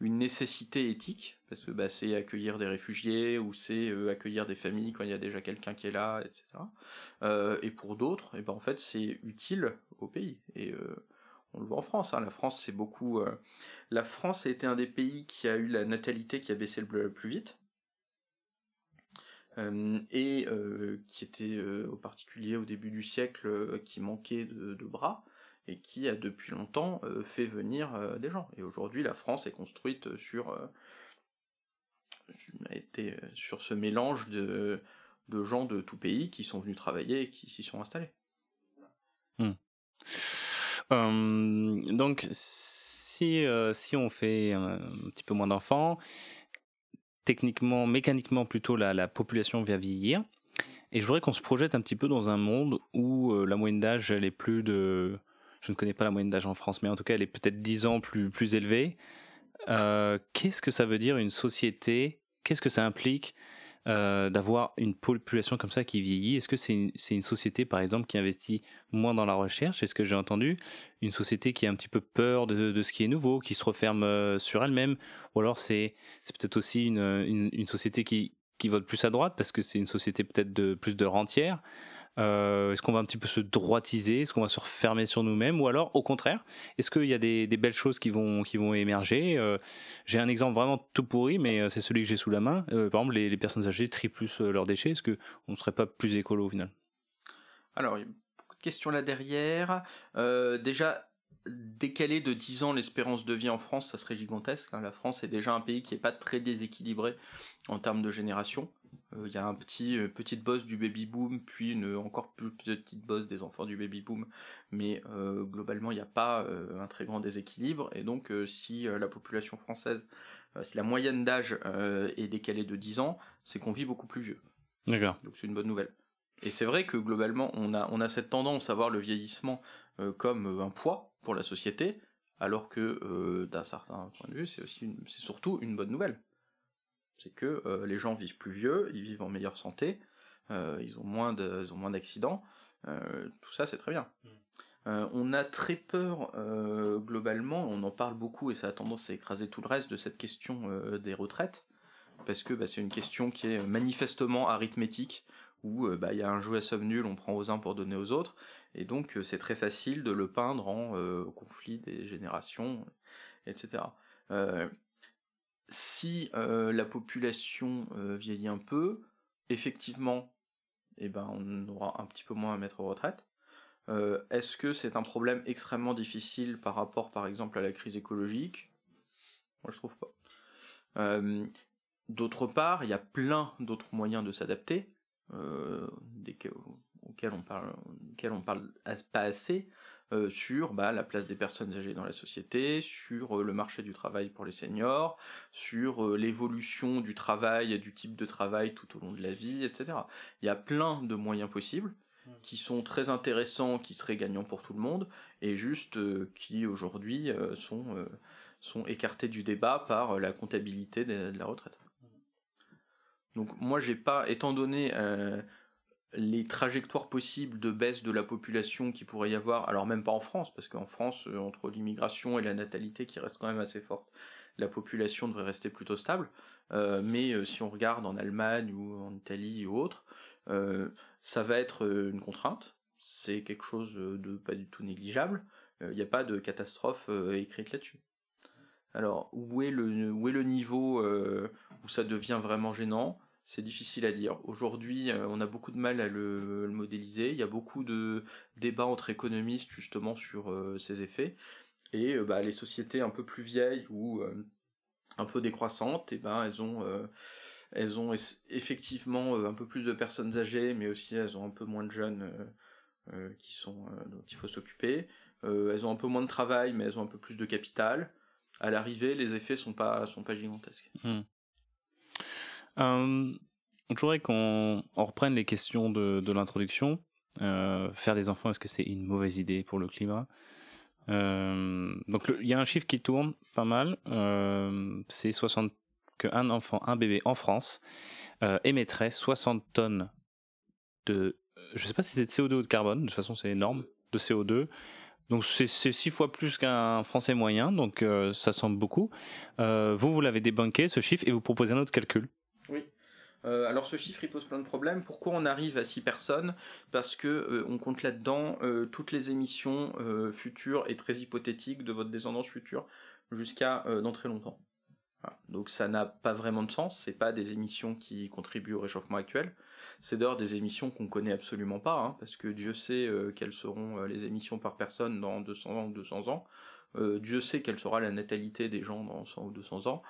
une nécessité éthique, parce que bah, c'est accueillir des réfugiés ou c'est accueillir des familles quand il y a déjà quelqu'un qui est là, etc. et pour d'autres, et ben, en fait c'est utile au pays. Et on le voit en France. Hein. la France c'est beaucoup. la France a été un des pays qui a eu la natalité qui a baissé le plus vite. Euh, et euh, qui était euh, au particulier au début du siècle, qui manquait de, bras, et qui a depuis longtemps fait venir des gens. Et aujourd'hui, la France est construite sur a été sur ce mélange de, gens de tout pays qui sont venus travailler et qui s'y sont installés. Hmm. donc, si, si on fait un petit peu moins d'enfants, techniquement, mécaniquement plutôt, la, population vient vieillir. Et je voudrais qu'on se projette un petit peu dans un monde où euh, la moyenne d'âge, elle est plus de... Je ne connais pas la moyenne d'âge en France, mais en tout cas, elle est peut-être 10 ans plus, plus élevée. Euh, qu'est-ce que ça veut dire une société Qu'est-ce que ça implique euh, d'avoir une population comme ça qui vieillit Est-ce que c'est une, société, par exemple, qui investit moins dans la recherche Est-ce que j'ai entendu Une société qui a un petit peu peur de, ce qui est nouveau, qui se referme euh, sur elle-même Ou alors c'est peut-être aussi une, société qui, qui vote plus à droite parce que c'est une société peut-être de plus de rentière euh, est-ce qu'on va un petit peu se droitiser Est-ce qu'on va se refermer sur nous-mêmes Ou alors, au contraire, est-ce qu'il y a des, belles choses qui vont, émerger euh, J'ai un exemple vraiment tout pourri, mais euh, c'est celui que j'ai sous la main. par exemple, les, les, personnes âgées trient plus leurs déchets. Est-ce qu'on ne serait pas plus écolo au final Alors, il y a beaucoup de questions là derrière. déjà, décaler de 10 ans l'espérance de vie en France, ça serait gigantesque. Hein. La France est déjà un pays qui n'est pas très déséquilibré en termes de génération. Euh, il y a un petit euh, petite bosse du baby boom, puis une encore plus petite bosse des enfants du baby boom, mais euh, globalement il n'y a pas un très grand déséquilibre. Et donc si la population française, si la moyenne d'âge est décalée de 10 ans, c'est qu'on vit beaucoup plus vieux. D'accord. Donc c'est une bonne nouvelle. Et c'est vrai que globalement, on a, on a cette tendance à voir le vieillissement comme un poids pour la société, alors que d'un certain point de vue, c'est aussi, c'est surtout une bonne nouvelle c'est que euh, les gens vivent plus vieux, ils vivent en meilleure santé, euh, ils ont moins de, moins d'accidents, euh, tout ça c'est très bien. Mm. on a très peur globalement, on en parle beaucoup et ça a tendance à écraser tout le reste de cette question des retraites, parce que bah, c'est une question qui est manifestement arithmétique où bah, il y a un jeu à somme nulle, on prend aux uns pour donner aux autres, et donc c'est très facile de le peindre en conflit des générations, etc si euh, la population euh, vieillit un peu, effectivement, eh ben, on aura un petit peu moins à mettre en retraite. Euh, est-ce que c'est un problème extrêmement difficile par rapport, par exemple, à la crise écologique Moi, je trouve pas. D'autre part, il y a plein d'autres moyens de s'adapter, auxquels on parle, auxquels on parle pas assez. Euh, sur bah, la place des personnes âgées dans la société, sur euh, le marché du travail pour les seniors, sur euh, l'évolution du travail du type de travail tout au long de la vie, etc. Il y a plein de moyens possibles qui sont très intéressants, qui seraient gagnants pour tout le monde, et juste qui aujourd'hui sont, sont écartés du débat par la comptabilité de, de, la retraite. Donc moi j'ai pas, étant donné les trajectoires possibles de baisse de la population qui pourrait y avoir, alors même pas en France, parce qu'en France, euh, entre l'immigration et la natalité qui reste quand même assez forte, la population devrait rester plutôt stable. Euh, mais euh, si on regarde en Allemagne ou en Italie ou autre, ça va être une contrainte. C'est quelque chose de pas du tout négligeable. Il n'y a pas de catastrophe écrite là-dessus. Alors, où où est le niveau où ça devient vraiment gênant c'est difficile à dire. Aujourd'hui, euh, on a beaucoup de mal à le, modéliser. Il y a beaucoup de débats entre économistes justement sur euh, ces effets. Et euh, bah, les sociétés un peu plus vieilles ou un peu décroissantes, et eh ben elles ont elles ont effectivement un peu plus de personnes âgées, mais aussi elles ont un peu moins de jeunes qui sont dont il faut s'occuper. elles ont un peu moins de travail, mais elles ont un peu plus de capital. À l'arrivée, les effets sont pas sont pas gigantesques. Mmh. Euh, je voudrais qu'on reprenne les questions de, l'introduction. Euh, faire des enfants, est-ce que c'est une mauvaise idée pour le climat euh, Donc il y a un chiffre qui tourne pas mal. Euh, c'est 60 qu'un enfant, un bébé en France émettrait 60 tonnes de, je sais pas si c'est de CO2 ou de carbone. De toute façon, c'est énorme de CO2. Donc c'est 6 fois plus qu'un Français moyen, donc ça semble beaucoup. vous, vous l'avez débunké, ce chiffre, et vous proposez un autre calcul. Euh, alors ce chiffre, il pose plein de problèmes. Pourquoi on arrive à 6 personnes Parce que euh, on compte là-dedans euh, toutes les émissions futures et très hypothétiques de votre descendance future jusqu'à dans très longtemps. Donc ça n'a pas vraiment de sens. C'est pas des émissions qui contribuent au réchauffement actuel. C'est d'ailleurs des émissions qu'on connaît absolument pas, hein, parce que Dieu sait quelles seront les émissions par personne dans 200 ans ou 200 ans. Dieu sait quelle sera la natalité des gens dans 100 ou 200 ans.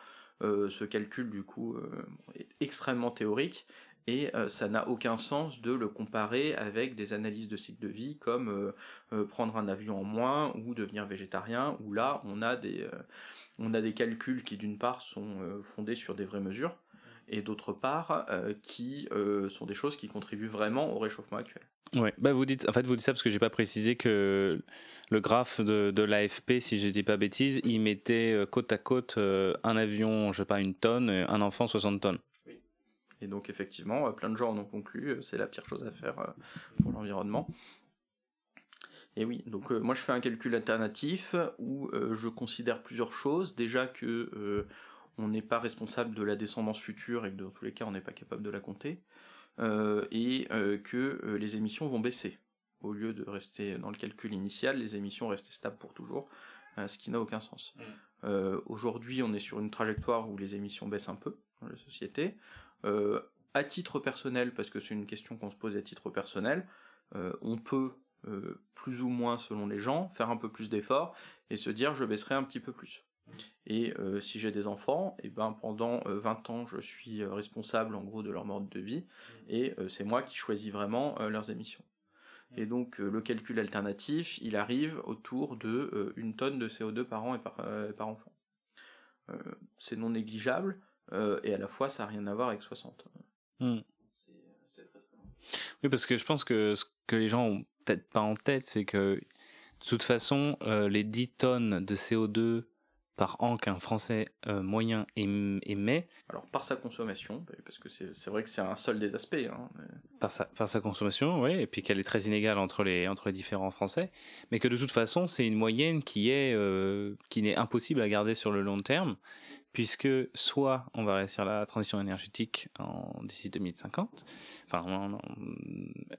Euh, ce calcul du coup euh, est extrêmement théorique et euh, ça n'a aucun sens de le comparer avec des analyses de cycle de vie comme prendre un avion en moins ou devenir végétarien où là on a des on a des calculs qui d'une part sont fondés sur des vraies mesures et d'autre part euh, qui euh, sont des choses qui contribuent vraiment au réchauffement actuel. Oui, bah vous dites, en fait vous dites ça parce que j'ai pas précisé que le graphe de, l'AFP, si je dis pas bêtise, il mettait euh, côte à côte un avion, je sais pas, une tonne, et un enfant 60 tonnes. Oui. Et donc effectivement, plein de gens en ont conclu, c'est la pire chose à faire pour l'environnement. Et oui, donc moi je fais un calcul alternatif où je considère plusieurs choses. Déjà que on n'est pas responsable de la descendance future et que dans tous les cas on n'est pas capable de la compter, euh, et euh, que euh, les émissions vont baisser. Au lieu de rester dans le calcul initial, les émissions restent stables pour toujours, ce qui n'a aucun sens. Mm. Aujourd'hui on est sur une trajectoire où les émissions baissent un peu dans la société. à titre personnel, parce que c'est une question qu'on se pose à titre personnel, on peut plus ou moins selon les gens, faire un peu plus d'efforts et se dire je baisserai un petit peu plus. Et euh, si j'ai des enfants, et eh ben pendant 20 euh, ans, je suis euh, responsable en gros de leur mode de vie, mmh. et c'est moi qui choisis vraiment leurs émissions. Mmh. Et donc le calcul alternatif, il arrive autour de une tonne de CO2 par an et par, enfant. c'est non négligeable, et à la fois ça n'a rien à voir avec 60. Mmh. Oui, parce que je pense que ce que les gens ont peut-être pas en tête, c'est que de toute façon, les 10 tonnes de CO2 par an qu'un Français euh, moyen émet. Alors par sa consommation, bah, parce que c'est vrai que c'est un seul des aspects. Hein, par, sa, par sa consommation, oui, et puis qu'elle est très inégale entre les, entre les différents Français, mais que de toute façon c'est une moyenne qui est euh, qui n'est impossible à garder sur le long terme, puisque soit on va réussir la transition énergétique en d'ici 2050, enfin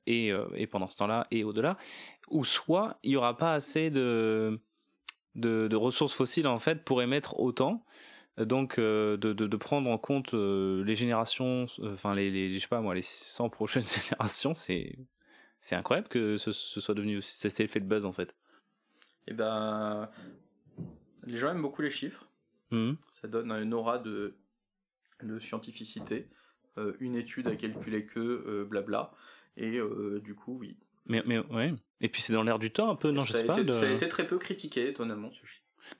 et, euh, et pendant ce temps-là et au-delà, ou soit il y aura pas assez de de, ressources fossiles en fait pour émettre autant donc euh, de, prendre en compte euh, les générations euh, enfin les, sais pas moi les 100 prochaines générations c'est c'est incroyable que ce, soit devenu c'est l'effet de buzz en fait et eh ben les gens aiment beaucoup les chiffres mmh. ça donne une aura de de scientificité une étude a calculé que blabla et du coup oui mais, mais ouais. Et puis c'est dans l'air du temps un peu, non ça je sais a été, Ça a été très peu critiqué, étonnamment,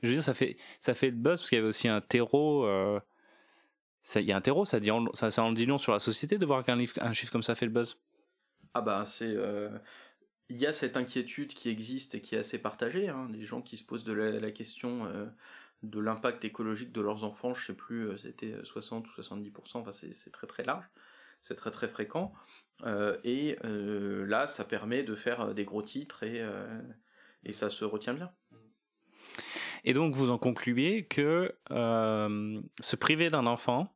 Je veux dire, ça fait, ça fait le buzz parce qu'il y avait aussi un terreau. Euh, ça, il y a un terreau, ça, dit en, ça, ça en dit long sur la société de voir qu'un livre, un chiffre comme ça fait le buzz. Ah bah c'est, euh, il y a cette inquiétude qui existe et qui est assez partagée. Hein, des gens qui se posent de la, question euh, de l'impact écologique de leurs enfants, je sais plus, c'était 60 ou 70 enfin c'est, c'est très très large c'est très très fréquent. Euh, et euh, là, ça permet de faire euh, des gros titres et, ça se retient bien. Et donc, vous en concluez que se priver d'un enfant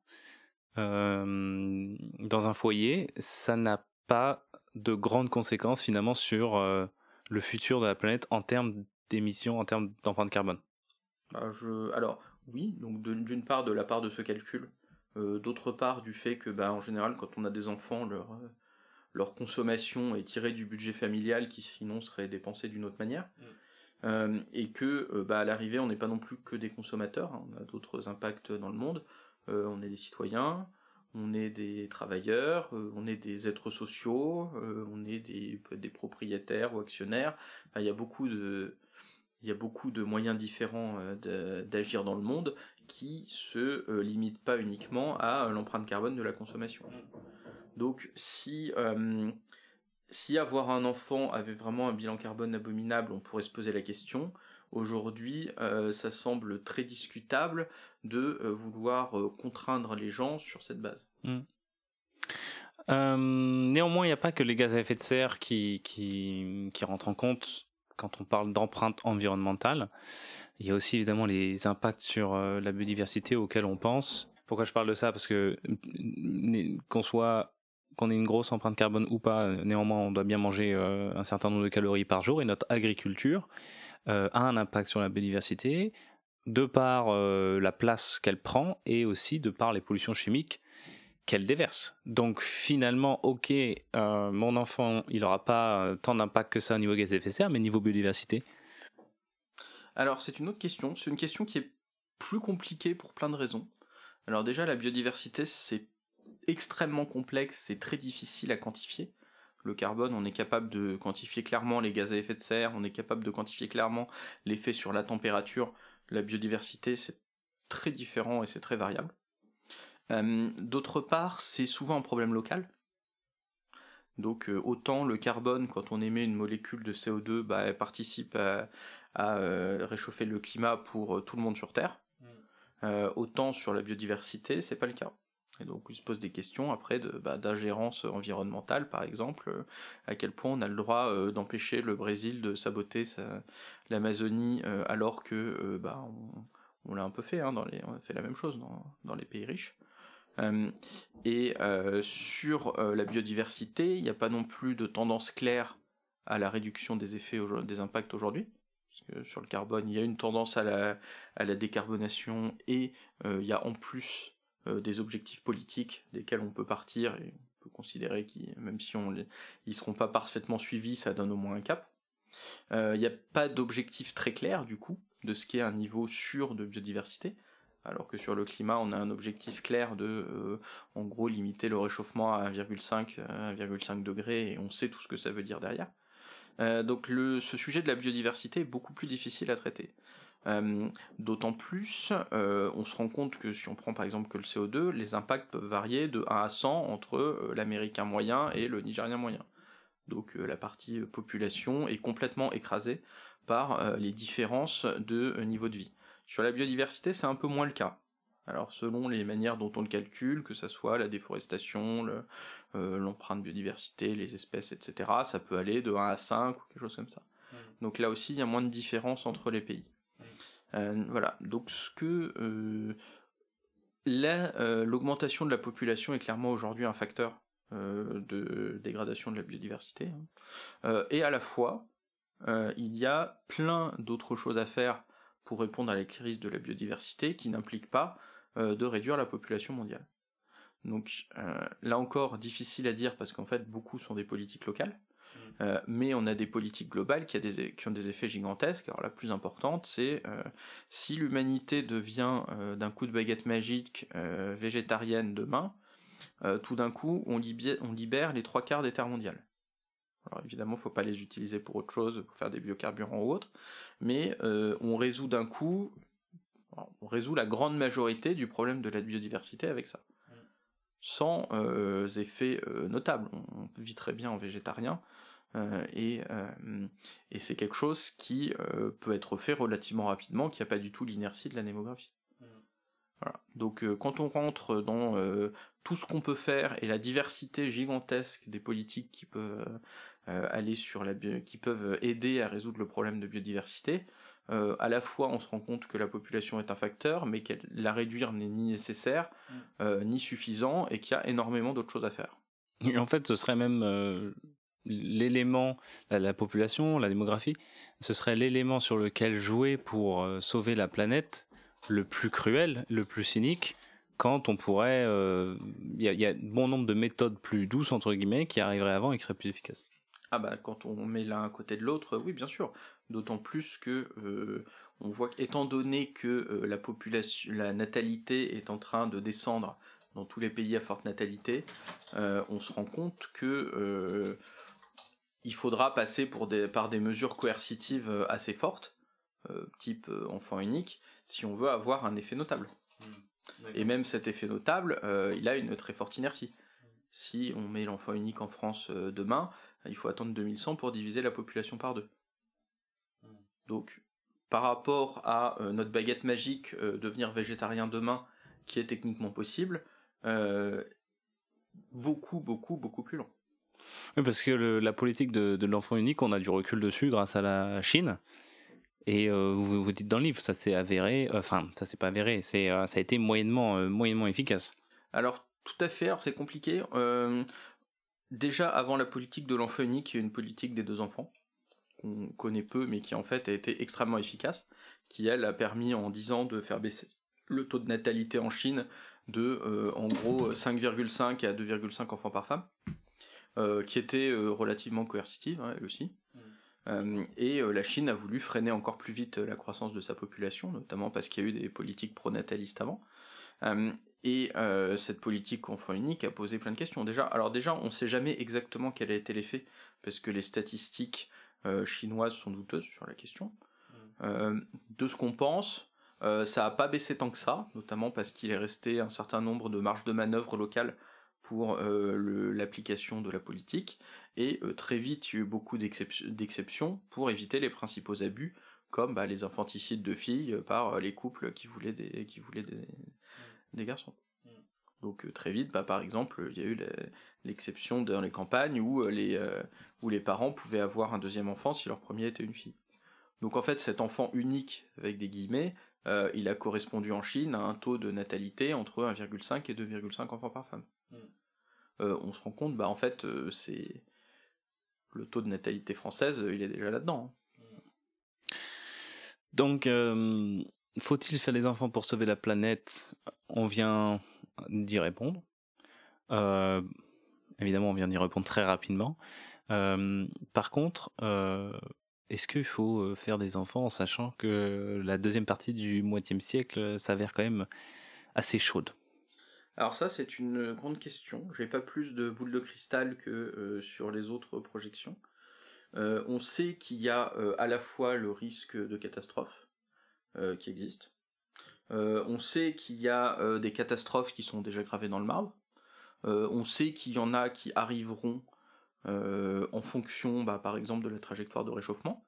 dans un foyer, ça n'a pas de grandes conséquences finalement sur le futur de la planète en termes d'émissions, en termes d'empreinte carbone. Ah, je... Alors, oui, donc d'une part de la part de ce calcul, euh, d'autre part, du fait que, bah, en général, quand on a des enfants, euh, leur, consommation est tirée du budget familial qui sinon serait dépensé d'une autre manière. Mm. Euh, et que bah, à l'arrivée on n'est pas non plus que des consommateurs, hein. on a d'autres impacts dans le monde, on est des citoyens, on est des travailleurs, on est des êtres sociaux, on est des, propriétaires ou actionnaires, il y a beaucoup de moyens différents d'agir dans le monde qui se euh, limitent limite pas uniquement à euh, l'empreinte carbone de la consommation. Donc si euh, si avoir un enfant avait vraiment un bilan carbone abominable, on pourrait se poser la question. Aujourd'hui, ça semble très discutable de vouloir contraindre les gens sur cette base. Hmm. néanmoins, il n'y a pas que les gaz à effet de serre qui, qui rentrent en compte quand on parle d'empreinte environnementale. Il y a aussi évidemment les impacts sur euh, la biodiversité auxquels on pense. Pourquoi je parle de ça Parce que qu'on soit qu'on ait une grosse empreinte carbone ou pas, néanmoins on doit bien manger euh, un certain nombre de calories par jour et notre agriculture euh, a un impact sur la biodiversité de par la place qu'elle prend et aussi de par les pollutions chimiques qu'elle déverse. Donc finalement, ok, euh, mon enfant, il n'aura pas euh, tant d'impact que ça au niveau gaz à effet de serre, mais niveau biodiversité Alors c'est une autre question, c'est une question qui est plus compliquée pour plein de raisons. Alors déjà, la biodiversité, c'est extrêmement complexe, c'est très difficile à quantifier. Le carbone, on est capable de quantifier clairement les gaz à effet de serre, on est capable de quantifier clairement l'effet sur la température. La biodiversité, c'est très différent et c'est très variable. Euh, d'autre part, c'est souvent un problème local. Donc euh, autant le carbone, quand on émet une molécule de CO2, bah, participe à, euh, réchauffer le climat pour tout le monde sur Terre. Mm. autant sur la biodiversité, c'est pas le cas. Et donc il se pose des questions après de, bah, d'ingérence environnementale, par exemple, à quel point on a le droit d'empêcher le Brésil de saboter l'Amazonie alors que bah, on, l'a un peu fait, hein, on a fait la même chose dans les pays riches. Euh, et euh, sur euh, la biodiversité, il n'y a pas non plus de tendance claire à la réduction des effets des impacts aujourd'hui. sur le carbone, il y a une tendance à la, décarbonation et il y a en plus des objectifs politiques desquels on peut partir et on peut considérer que même si on les, seront pas parfaitement suivis, ça donne au moins un cap. il n'y a pas d'objectif très clair du coup de ce qu'est un niveau sûr de biodiversité alors que sur le climat, on a un objectif clair de, euh, en gros, limiter le réchauffement à 1,5 1,5 degré, et on sait tout ce que ça veut dire derrière. Euh, donc le, ce sujet de la biodiversité est beaucoup plus difficile à traiter. Euh, d'autant plus, on se rend compte que si on prend par exemple que le CO2, les impacts peuvent varier de 1 à 100 entre l'Américain moyen et le Nigérien moyen. Donc la partie population est complètement écrasée par les différences de niveau de vie. Sur la biodiversité, c'est un peu moins le cas. Alors selon les manières dont on le calcule, que ce soit la déforestation, euh, l'empreinte biodiversité, les espèces, etc., ça peut aller de 1 à 5 ou quelque chose comme ça. Donc là aussi, il y a moins de différence entre les pays. Euh, voilà, donc ce que... Euh, l'augmentation de la population est clairement aujourd'hui un facteur de dégradation de la biodiversité. Hein. et à la fois, il y a plein d'autres choses à faire pour répondre à la crise de la biodiversité qui n'implique pas euh, de réduire la population mondiale. Donc euh, là encore, difficile à dire parce qu'en fait, beaucoup sont des politiques locales. Mm. Euh, mais on a des politiques globales qui, ont des effets gigantesques. Alors la plus importante, c'est si l'humanité devient d'un coup de baguette magique végétarienne demain, tout d'un coup on libère les trois quarts des terres mondiales. Alors évidemment, faut pas les utiliser pour autre chose, pour faire des biocarburants ou autre, mais euh, on résout d'un coup, on résout la grande majorité du problème de la biodiversité avec ça, mm. sans euh, effets euh, notables. On vit très bien en végétarien, et, c'est quelque chose qui peut être fait relativement rapidement, qui n'a pas du tout l'inertie de la némographie. Mm. Donc quand on rentre dans tout ce qu'on peut faire et la diversité gigantesque des politiques qui peuvent, euh, aller sur la qui peuvent aider à résoudre le problème de biodiversité. Euh, à la fois on se rend compte que la population est un facteur, mais qu'elle la réduire n'est ni nécessaire mm. euh, ni suffisant et qu'il y a énormément d'autres choses à faire. en fait, ce serait même l'élément, la, population, la démographie, ce serait l'élément sur lequel jouer pour sauver la planète, le plus cruel, le plus cynique. Quand on pourrait, il y, y, a bon nombre de méthodes plus douces entre guillemets qui arriveraient avant et qui seraient plus efficaces. Ah bah quand on met l'un à côté de l'autre, euh, oui bien sûr. D'autant plus que euh, on voit étant donné que euh, la natalité est en train de descendre dans tous les pays à forte natalité, on se rend compte que il faudra passer par des mesures coercitives assez fortes, type enfant unique, si on veut avoir un effet notable. Mmh. Et même cet effet notable, il a une très forte inertie. Si on met l'enfant unique en France demain, ah, il faut attendre 2100 pour diviser la population par deux. Hmm. Donc, par rapport à euh, notre baguette magique, euh, devenir végétarien demain, qui est techniquement possible, euh, beaucoup, beaucoup, beaucoup plus long. Oui, parce que la politique de, l'enfant unique, on a du recul dessus grâce à la Chine. Et vous vous dites dans le livre, ça s'est avéré, enfin, ça s'est pas avéré, c'est, ça a été moyennement, moyennement efficace. Alors, tout à fait, alors c'est compliqué déjà avant la politique de l'enfant unique, qui est une politique des deux enfants, qu'on connaît peu, mais qui en fait a été extrêmement efficace, qui elle a permis en 10 ans de faire baisser le taux de natalité en Chine de euh, en gros 5,5 euh, à 2,5 enfants par femme, euh, qui était relativement coercitive, hein, elle aussi. Mm. et la Chine a voulu freiner encore plus vite la croissance de sa population, notamment parce qu'il y a eu des politiques pronatalistes avant. Et euh, cette politique enfant unique a posé plein de questions. Déjà, alors déjà, on ne sait jamais exactement quel a été l'effet, parce que les statistiques euh, chinoises sont douteuses sur la question. Mm. Euh, de ce qu'on pense, ça n'a pas baissé tant que ça, notamment parce qu'il est resté un certain nombre de marges de manœuvre locales pour l'application de la politique. Et très vite, il y a eu beaucoup d'exceptions pour éviter les principaux abus, comme bah, les infanticides de filles par les couples qui voulaient qui voulaient des, des garçons. Mm. Donc euh, très vite, bah, par exemple, il y a eu l'exception dans les campagnes où euh, les, euh, où les parents pouvaient avoir un deuxième enfant si leur premier était une fille. Donc en fait, cet enfant unique, avec des guillemets, il a correspondu en Chine à un taux de natalité entre 1,5 et 2,5 enfants par femme. Mm. on se rend compte, bah en fait, c'est le taux de natalité française, il est déjà là-dedans. Hein. Mm. Donc, faut-il faire des enfants pour sauver la planète On vient d'y répondre. Euh, évidemment, on vient d'y répondre très rapidement. Euh, par contre, euh, est-ce qu'il faut faire des enfants en sachant que la deuxième partie du moitié siècle s'avère quand même assez chaude alors ça, c'est une grande question. J'ai pas plus de boules de cristal que sur les autres projections. on sait qu'il y a à la fois le risque de catastrophe, euh, qui existent. Euh, on sait qu'il y a euh, des catastrophes qui sont déjà gravées dans le marbre. on sait qu'il y en a qui arriveront en fonction, bah, par exemple, de la trajectoire de réchauffement,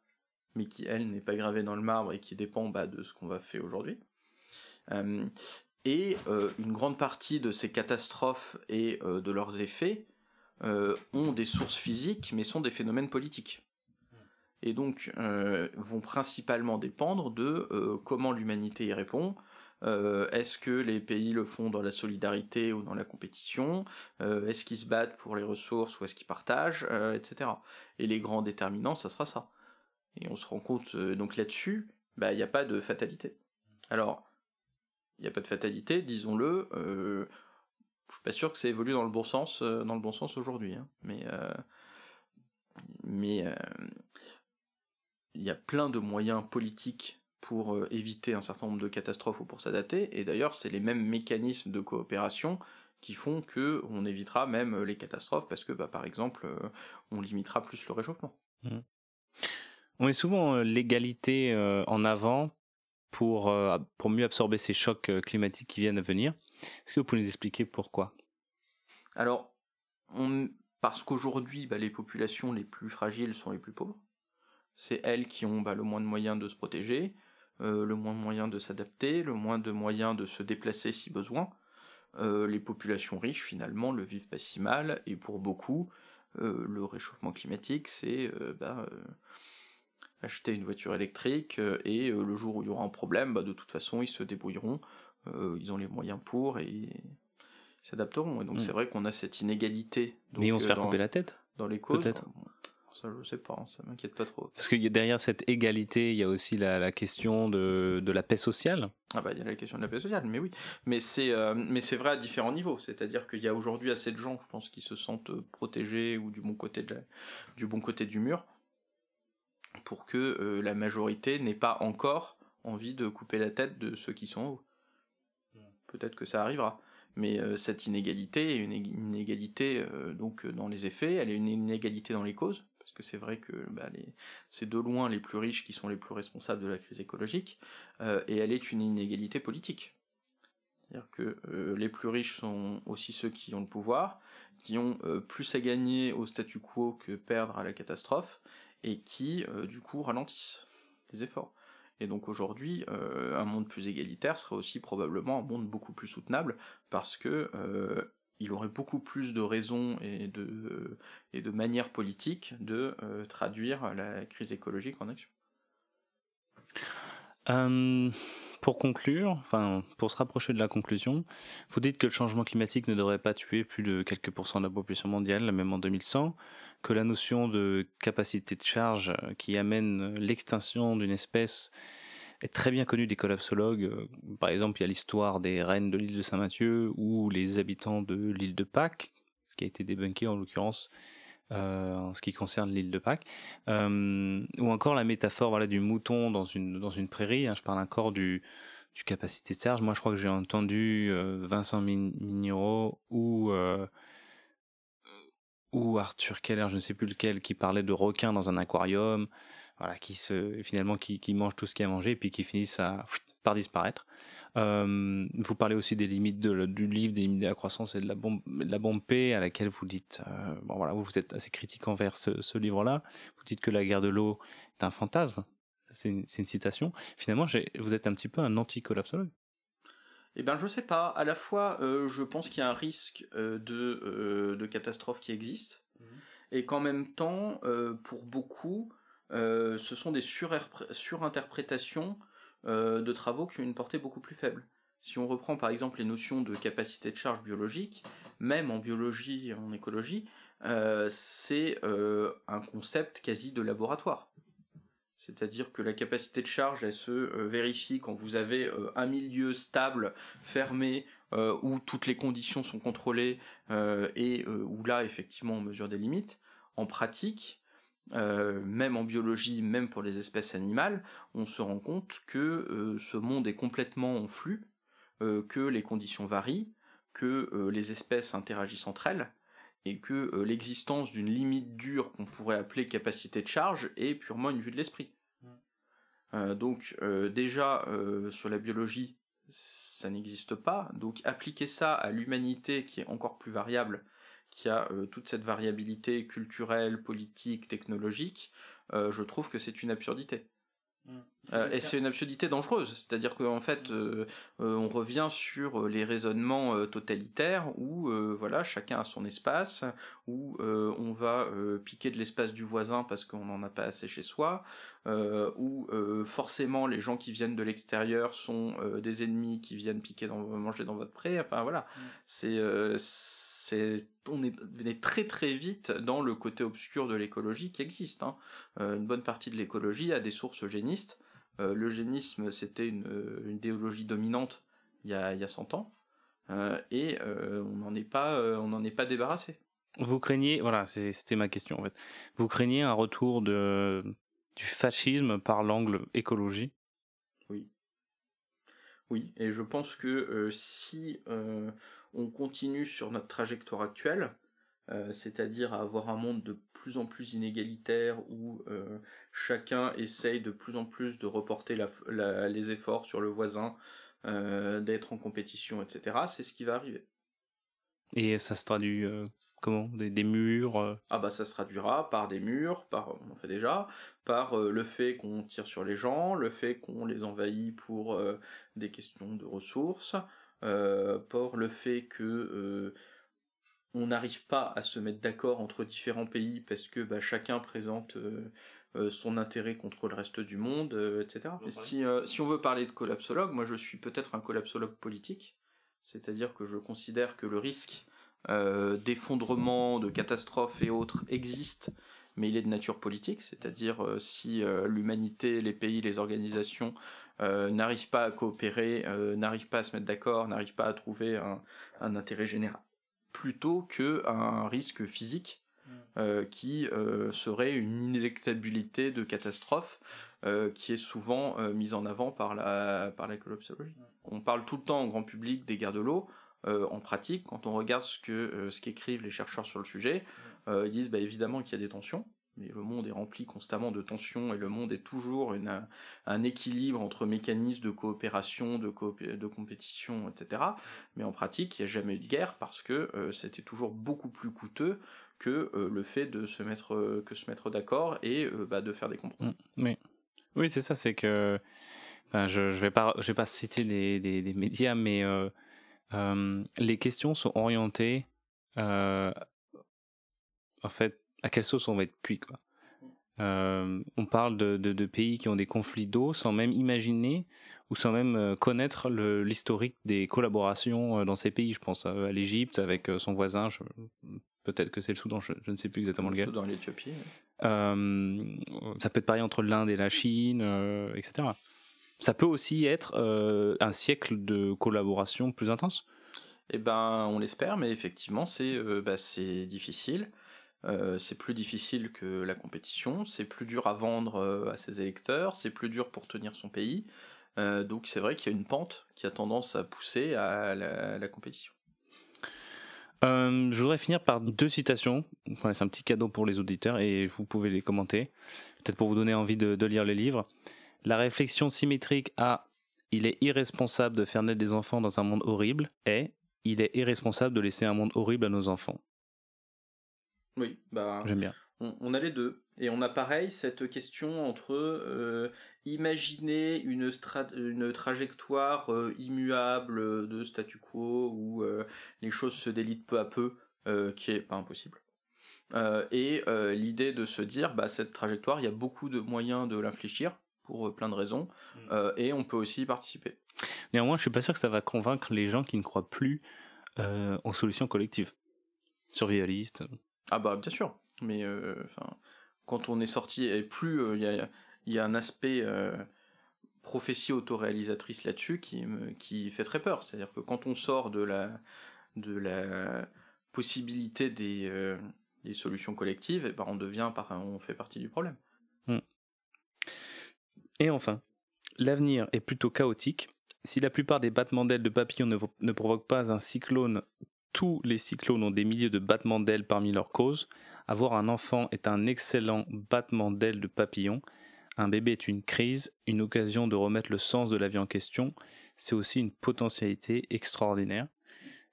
mais qui, elle, n'est pas gravée dans le marbre et qui dépend bah, de ce qu'on va faire aujourd'hui. et une grande partie de ces catastrophes et de leurs effets ont des sources physiques, mais sont des phénomènes politiques et donc euh, vont principalement dépendre de euh, comment l'humanité y répond. Euh, est-ce que les pays le font dans la solidarité ou dans la compétition Est-ce qu'ils se battent pour les ressources ou est-ce qu'ils partagent Etc. Et les grands déterminants, ça sera ça. Et on se rend compte, donc là-dessus, bah, il n'y a pas de fatalité. Alors, il n'y a pas de fatalité, disons-le. je je suis pas sûr que ça évolue dans le bon sens, dans le bon sens aujourd'hui. Hein, mais mais il y a plein de moyens politiques pour euh, éviter un certain nombre de catastrophes ou pour s'adapter, et d'ailleurs c'est les mêmes mécanismes de coopération qui font que on évitera même euh, les catastrophes parce que bah, par exemple euh, on limitera plus le réchauffement. Hmm. On met souvent l'égalité en avant pour, pour mieux absorber ces chocs climatiques qui viennent à venir. Est-ce que vous pouvez nous expliquer pourquoi Alors, on, parce qu'aujourd'hui, bah, les populations les plus fragiles sont les plus pauvres c'est elles qui ont bah, le moins de moyens de se protéger, euh, le moins de moyens de s'adapter, le moins de moyens de se déplacer si besoin. Euh, les populations riches, finalement, le vivent pas si mal, et pour beaucoup, euh, le réchauffement climatique, c'est bah, acheter une voiture électrique, et le jour où il y aura un problème, bah, de toute façon, ils se débrouilleront, ils ont les moyens pour, et s'adapteront. Et donc mmh. c'est vrai qu'on a cette inégalité. Mais on se fait la tête Dans les côtes ça je sais pas, ça m'inquiète pas trop. Parce que derrière cette égalité, il y a aussi la, question de, la paix sociale. Ah bah il y a la question de la paix sociale, mais oui, mais c'est euh, mais c'est vrai à différents niveaux, c'est-à-dire qu'il y a aujourd'hui assez de gens, je pense, qui se sentent euh, protégés ou du bon côté de du bon côté du mur pour que euh, la majorité n'ait pas encore envie de couper la tête de ceux qui sont mm. Peut-être que ça arrivera mais cette inégalité est une inégalité donc dans les effets, elle est une inégalité dans les causes, parce que c'est vrai que bah, c'est de loin les plus riches qui sont les plus responsables de la crise écologique, euh, et elle est une inégalité politique. C'est-à-dire que euh, les plus riches sont aussi ceux qui ont le pouvoir, qui ont euh, plus à gagner au statu quo que perdre à la catastrophe, et qui, du coup, ralentissent les efforts. Et donc aujourd'hui, un monde plus égalitaire serait aussi probablement un monde beaucoup plus soutenable parce que il aurait beaucoup plus de raisons et de, et de manières politiques de euh, traduire la crise écologique en action. Euh, pour conclure, enfin pour se rapprocher de la conclusion, vous dites que le changement climatique ne devrait pas tuer plus de quelques pourcents de la population mondiale, même en 2100, que la notion de capacité de charge qui amène l'extinction d'une espèce est très bien connu des collapsologues. Euh, par exemple, il y a l'histoire des reines de l'île de Saint-Mathieu ou les habitants de l'île de Pâques, ce qui a été débunké en l'occurrence euh, en ce qui concerne l'île de Pâques, euh, ou encore la métaphore voilà du mouton dans une dans une prairie. Hein. je parle encore du du capacité de Serge. Moi, je crois que j'ai entendu Vincent Minero ou ou Arthur Keller, je ne sais plus lequel, qui parlait de requins dans un aquarium voilà, qui se finalement qui, qui mangent tout ce qu'il y a à manger et puis qui finissent à, par disparaître. Euh, vous parlez aussi des limites de, du livre, des limites de la croissance et de la bombe, la bombe P à laquelle vous dites, euh, bon voilà, vous, vous êtes assez critique envers ce, ce livre-là. Vous dites que la guerre de l'eau est un fantasme. C'est une, une, citation. Finalement, vous êtes un petit peu un anti-collapsologue. Eh bien, je sais pas. À la fois, euh, je pense qu'il y a un risque de, de catastrophe qui existe. Mmh. Et qu'en même temps, pour beaucoup, euh, ce sont des surinterprétations euh, de travaux qui ont une portée beaucoup plus faible. Si on reprend par exemple les notions de capacité de charge biologique, même en biologie et en écologie, euh, c'est un concept quasi de laboratoire. C'est-à-dire que la capacité de charge, elle se vérifie quand vous avez un milieu stable, fermé, où toutes les conditions sont contrôlées et où là, effectivement, on mesure des limites. En pratique, euh, même en biologie, même pour les espèces animales, on se rend compte que euh, ce monde est complètement en flux, euh, que les conditions varient, que les espèces interagissent entre elles, et que l'existence d'une limite dure qu'on pourrait appeler capacité de charge est purement une vue de l'esprit. Mm. donc déjà, sur la biologie, ça n'existe pas, donc appliquer ça à l'humanité qui est encore plus variable, qui a euh, toute cette variabilité culturelle, politique, technologique, euh, je trouve que c'est une absurdité. Mm. Euh, et c'est une absurdité dangereuse, c'est-à-dire qu'en fait, euh, euh, on revient sur les raisonnements totalitaires où voilà, chacun a son espace, où on va piquer de l'espace du voisin parce qu'on n'en a pas assez chez soi, où forcément les gens qui viennent de l'extérieur sont des ennemis qui viennent piquer dans manger dans votre pré. Enfin voilà, mm. c'est on est, très très vite dans le côté obscur de l'écologie qui existe. Hein. une bonne partie de l'écologie a des sources eugénistes. Euh, l'eugénisme c'était euh, une, idéologie dominante il y a, 100 ans, euh, et on n'en est pas, débarrassé. Vous craignez, voilà, c'était ma question en fait. Vous craignez un retour du fascisme par l'angle écologie Oui. Oui, et je pense que si on continue sur notre trajectoire actuelle, euh, c'est-à-dire à avoir un monde de plus en plus inégalitaire où euh, chacun essaye de plus en plus de reporter les efforts sur le voisin, euh, d'être en compétition, etc. C'est ce qui va arriver. Et ça se traduit comment des, murs Ah bah ça se traduira par des murs, par on en fait déjà, par le fait qu'on tire sur les gens, le fait qu'on les envahit pour des questions de ressources, par le fait que on n'arrive pas à se mettre d'accord entre différents pays parce que bah, chacun présente euh, euh, son intérêt contre le reste du monde, euh, etc. si, on veut parler de collapsologue, moi je suis peut-être un collapsologue politique, c'est-à-dire que je considère que le risque d'effondrement, de catastrophe et autres existe, mais il est de nature politique, c'est-à-dire si l'humanité, les pays, les organisations n'arrivent pas à coopérer, n'arrivent pas à se mettre d'accord, n'arrivent pas à trouver un intérêt général plutôt que un risque physique mm. euh, qui euh, serait une inéluctabilité de catastrophe euh, qui est souvent mise en avant par la, par la mm. On parle tout le temps au grand public des guerres de l'eau. en pratique, quand on regarde ce que ce qu'écrivent les chercheurs sur le sujet, mm. ils disent bah, évidemment qu'il y a des tensions, mais le monde est rempli constamment de tensions et le monde est toujours une, un équilibre entre mécanismes de coopération, de, de compétition, etc. Mais en pratique, il n'y a jamais eu de guerre parce que euh, c'était toujours beaucoup plus coûteux que euh, le fait de se mettre euh, que se mettre d'accord et bah, de faire des compromis. Mm, oui, c'est ça, c'est que ben, je ne vais, pas citer des, des médias, mais les questions sont orientées en fait à quelle sauce on va être cuit quoi. Euh, on parle de, pays qui ont des conflits d'eau sans même imaginer ou sans même euh, connaître l'historique des collaborations euh, dans ces pays. Je pense à l'Égypte avec son voisin, peut-être que c'est le Soudan, je, ne sais plus exactement le lequel. Le Soudan et l'Éthiopie. ça peut être pareil entre l'Inde et la Chine, etc. Ça peut aussi être un siècle de collaboration plus intense. Eh ben, on l'espère, mais effectivement, c'est bah, difficile. Euh, c'est plus difficile que la compétition, c'est plus dur à vendre euh, à ses électeurs, c'est plus dur pour tenir son pays. Euh, donc c'est vrai qu'il y a une pente qui a tendance à pousser à la, compétition. je voudrais finir par deux citations. c'est un petit cadeau pour les auditeurs et vous pouvez les commenter. Peut-être pour vous donner envie de, lire les livres. La réflexion symétrique à Il est irresponsable de faire naître des enfants dans un monde horrible et Il est irresponsable de laisser un monde horrible à nos enfants. Oui, bah j'aime bien. On, a les deux et on a pareil cette question entre euh, imaginer une, une trajectoire euh, immuable euh, de statu quo où les choses se délitent peu à peu, qui est pas impossible. et l'idée de se dire bah cette trajectoire, il y a beaucoup de moyens de l'infléchir pour plein de raisons mm. et on peut aussi y participer. Néanmoins, je suis pas sûr que ça va convaincre les gens qui ne croient plus en solutions collectives, survivalistes. Ah bah bien sûr, mais euh, quand on est sorti et plus euh, il y a, un aspect euh, prophétie autoréalisatrice là-dessus qui qui fait très peur. C'est-à-dire que quand on sort de la de la possibilité des, des solutions collectives, et eh ben, on devient on fait partie du problème. Hmm. Et enfin, l'avenir est plutôt chaotique. Si la plupart des battements d'ailes de papillons ne provoquent pas un cyclone tous les cyclones ont des milliers de battements d'ailes parmi leurs causes. Avoir un enfant est un excellent battement d'ailes de papillon. Un bébé est une crise, une occasion de remettre le sens de la vie en question. C'est aussi une potentialité extraordinaire.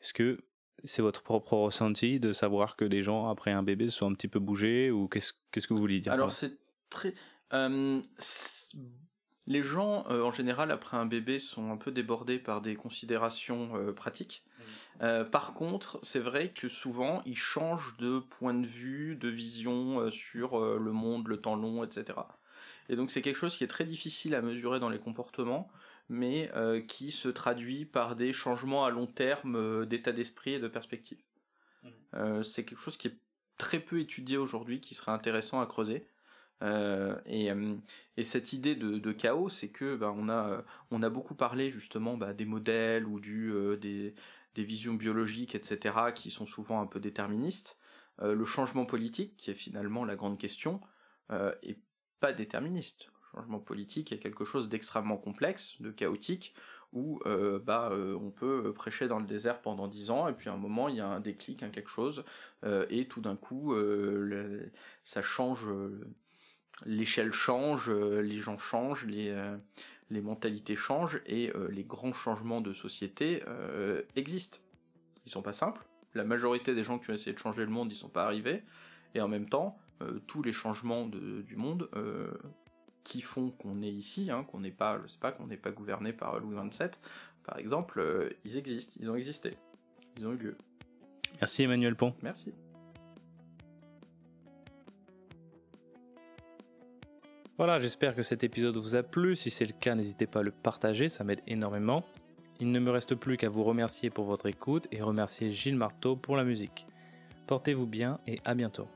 Est-ce que c'est votre propre ressenti de savoir que les gens, après un bébé, se sont un petit peu bougés ou qu'est-ce, quest que vous voulez dire Alors, c'est très. Euh, les gens, euh, en général, après un bébé, sont un peu débordés par des considérations euh, pratiques. Euh, par contre, c'est vrai que souvent, ils changent de point de vue, de vision sur le monde, le temps long, etc. Et donc, c'est quelque chose qui est très difficile à mesurer dans les comportements, mais qui se traduit par des changements à long terme d'état d'esprit et de perspective. c'est quelque chose qui est très peu étudié aujourd'hui, qui serait intéressant à creuser. Euh, euh, et, cette idée de, chaos, c'est que bah, on a on a beaucoup parlé justement bah, des modèles ou du euh, des, visions biologiques, etc., qui sont souvent un peu déterministes. le changement politique, qui est finalement la grande question, est pas déterministe. Le changement politique est quelque chose d'extrêmement complexe, de chaotique, où bah on peut prêcher dans le désert pendant dix ans et puis à un moment il y a un déclic, quelque chose et tout d'un coup ça change l'échelle change, euh, les gens changent, les, euh, mentalités changent et euh, les grands changements de société existent. Ils sont pas simples. La majorité des gens qui ont essayé de changer le monde, ils sont pas arrivés. Et en même temps, tous les changements du monde qui font qu'on est ici, hein, qu'on n'est pas, je sais pas, qu'on n'est pas gouverné par Louis XXVII, par exemple, ils existent, ils ont existé, ils ont eu lieu. Merci Emmanuel Pont. Merci. Voilà, j'espère que cet épisode vous a plu. Si c'est le cas, n'hésitez pas à le partager, ça m'aide énormément. Il ne me reste plus qu'à vous remercier pour votre écoute et remercier Gilles Marteau pour la musique. Portez-vous bien et à bientôt.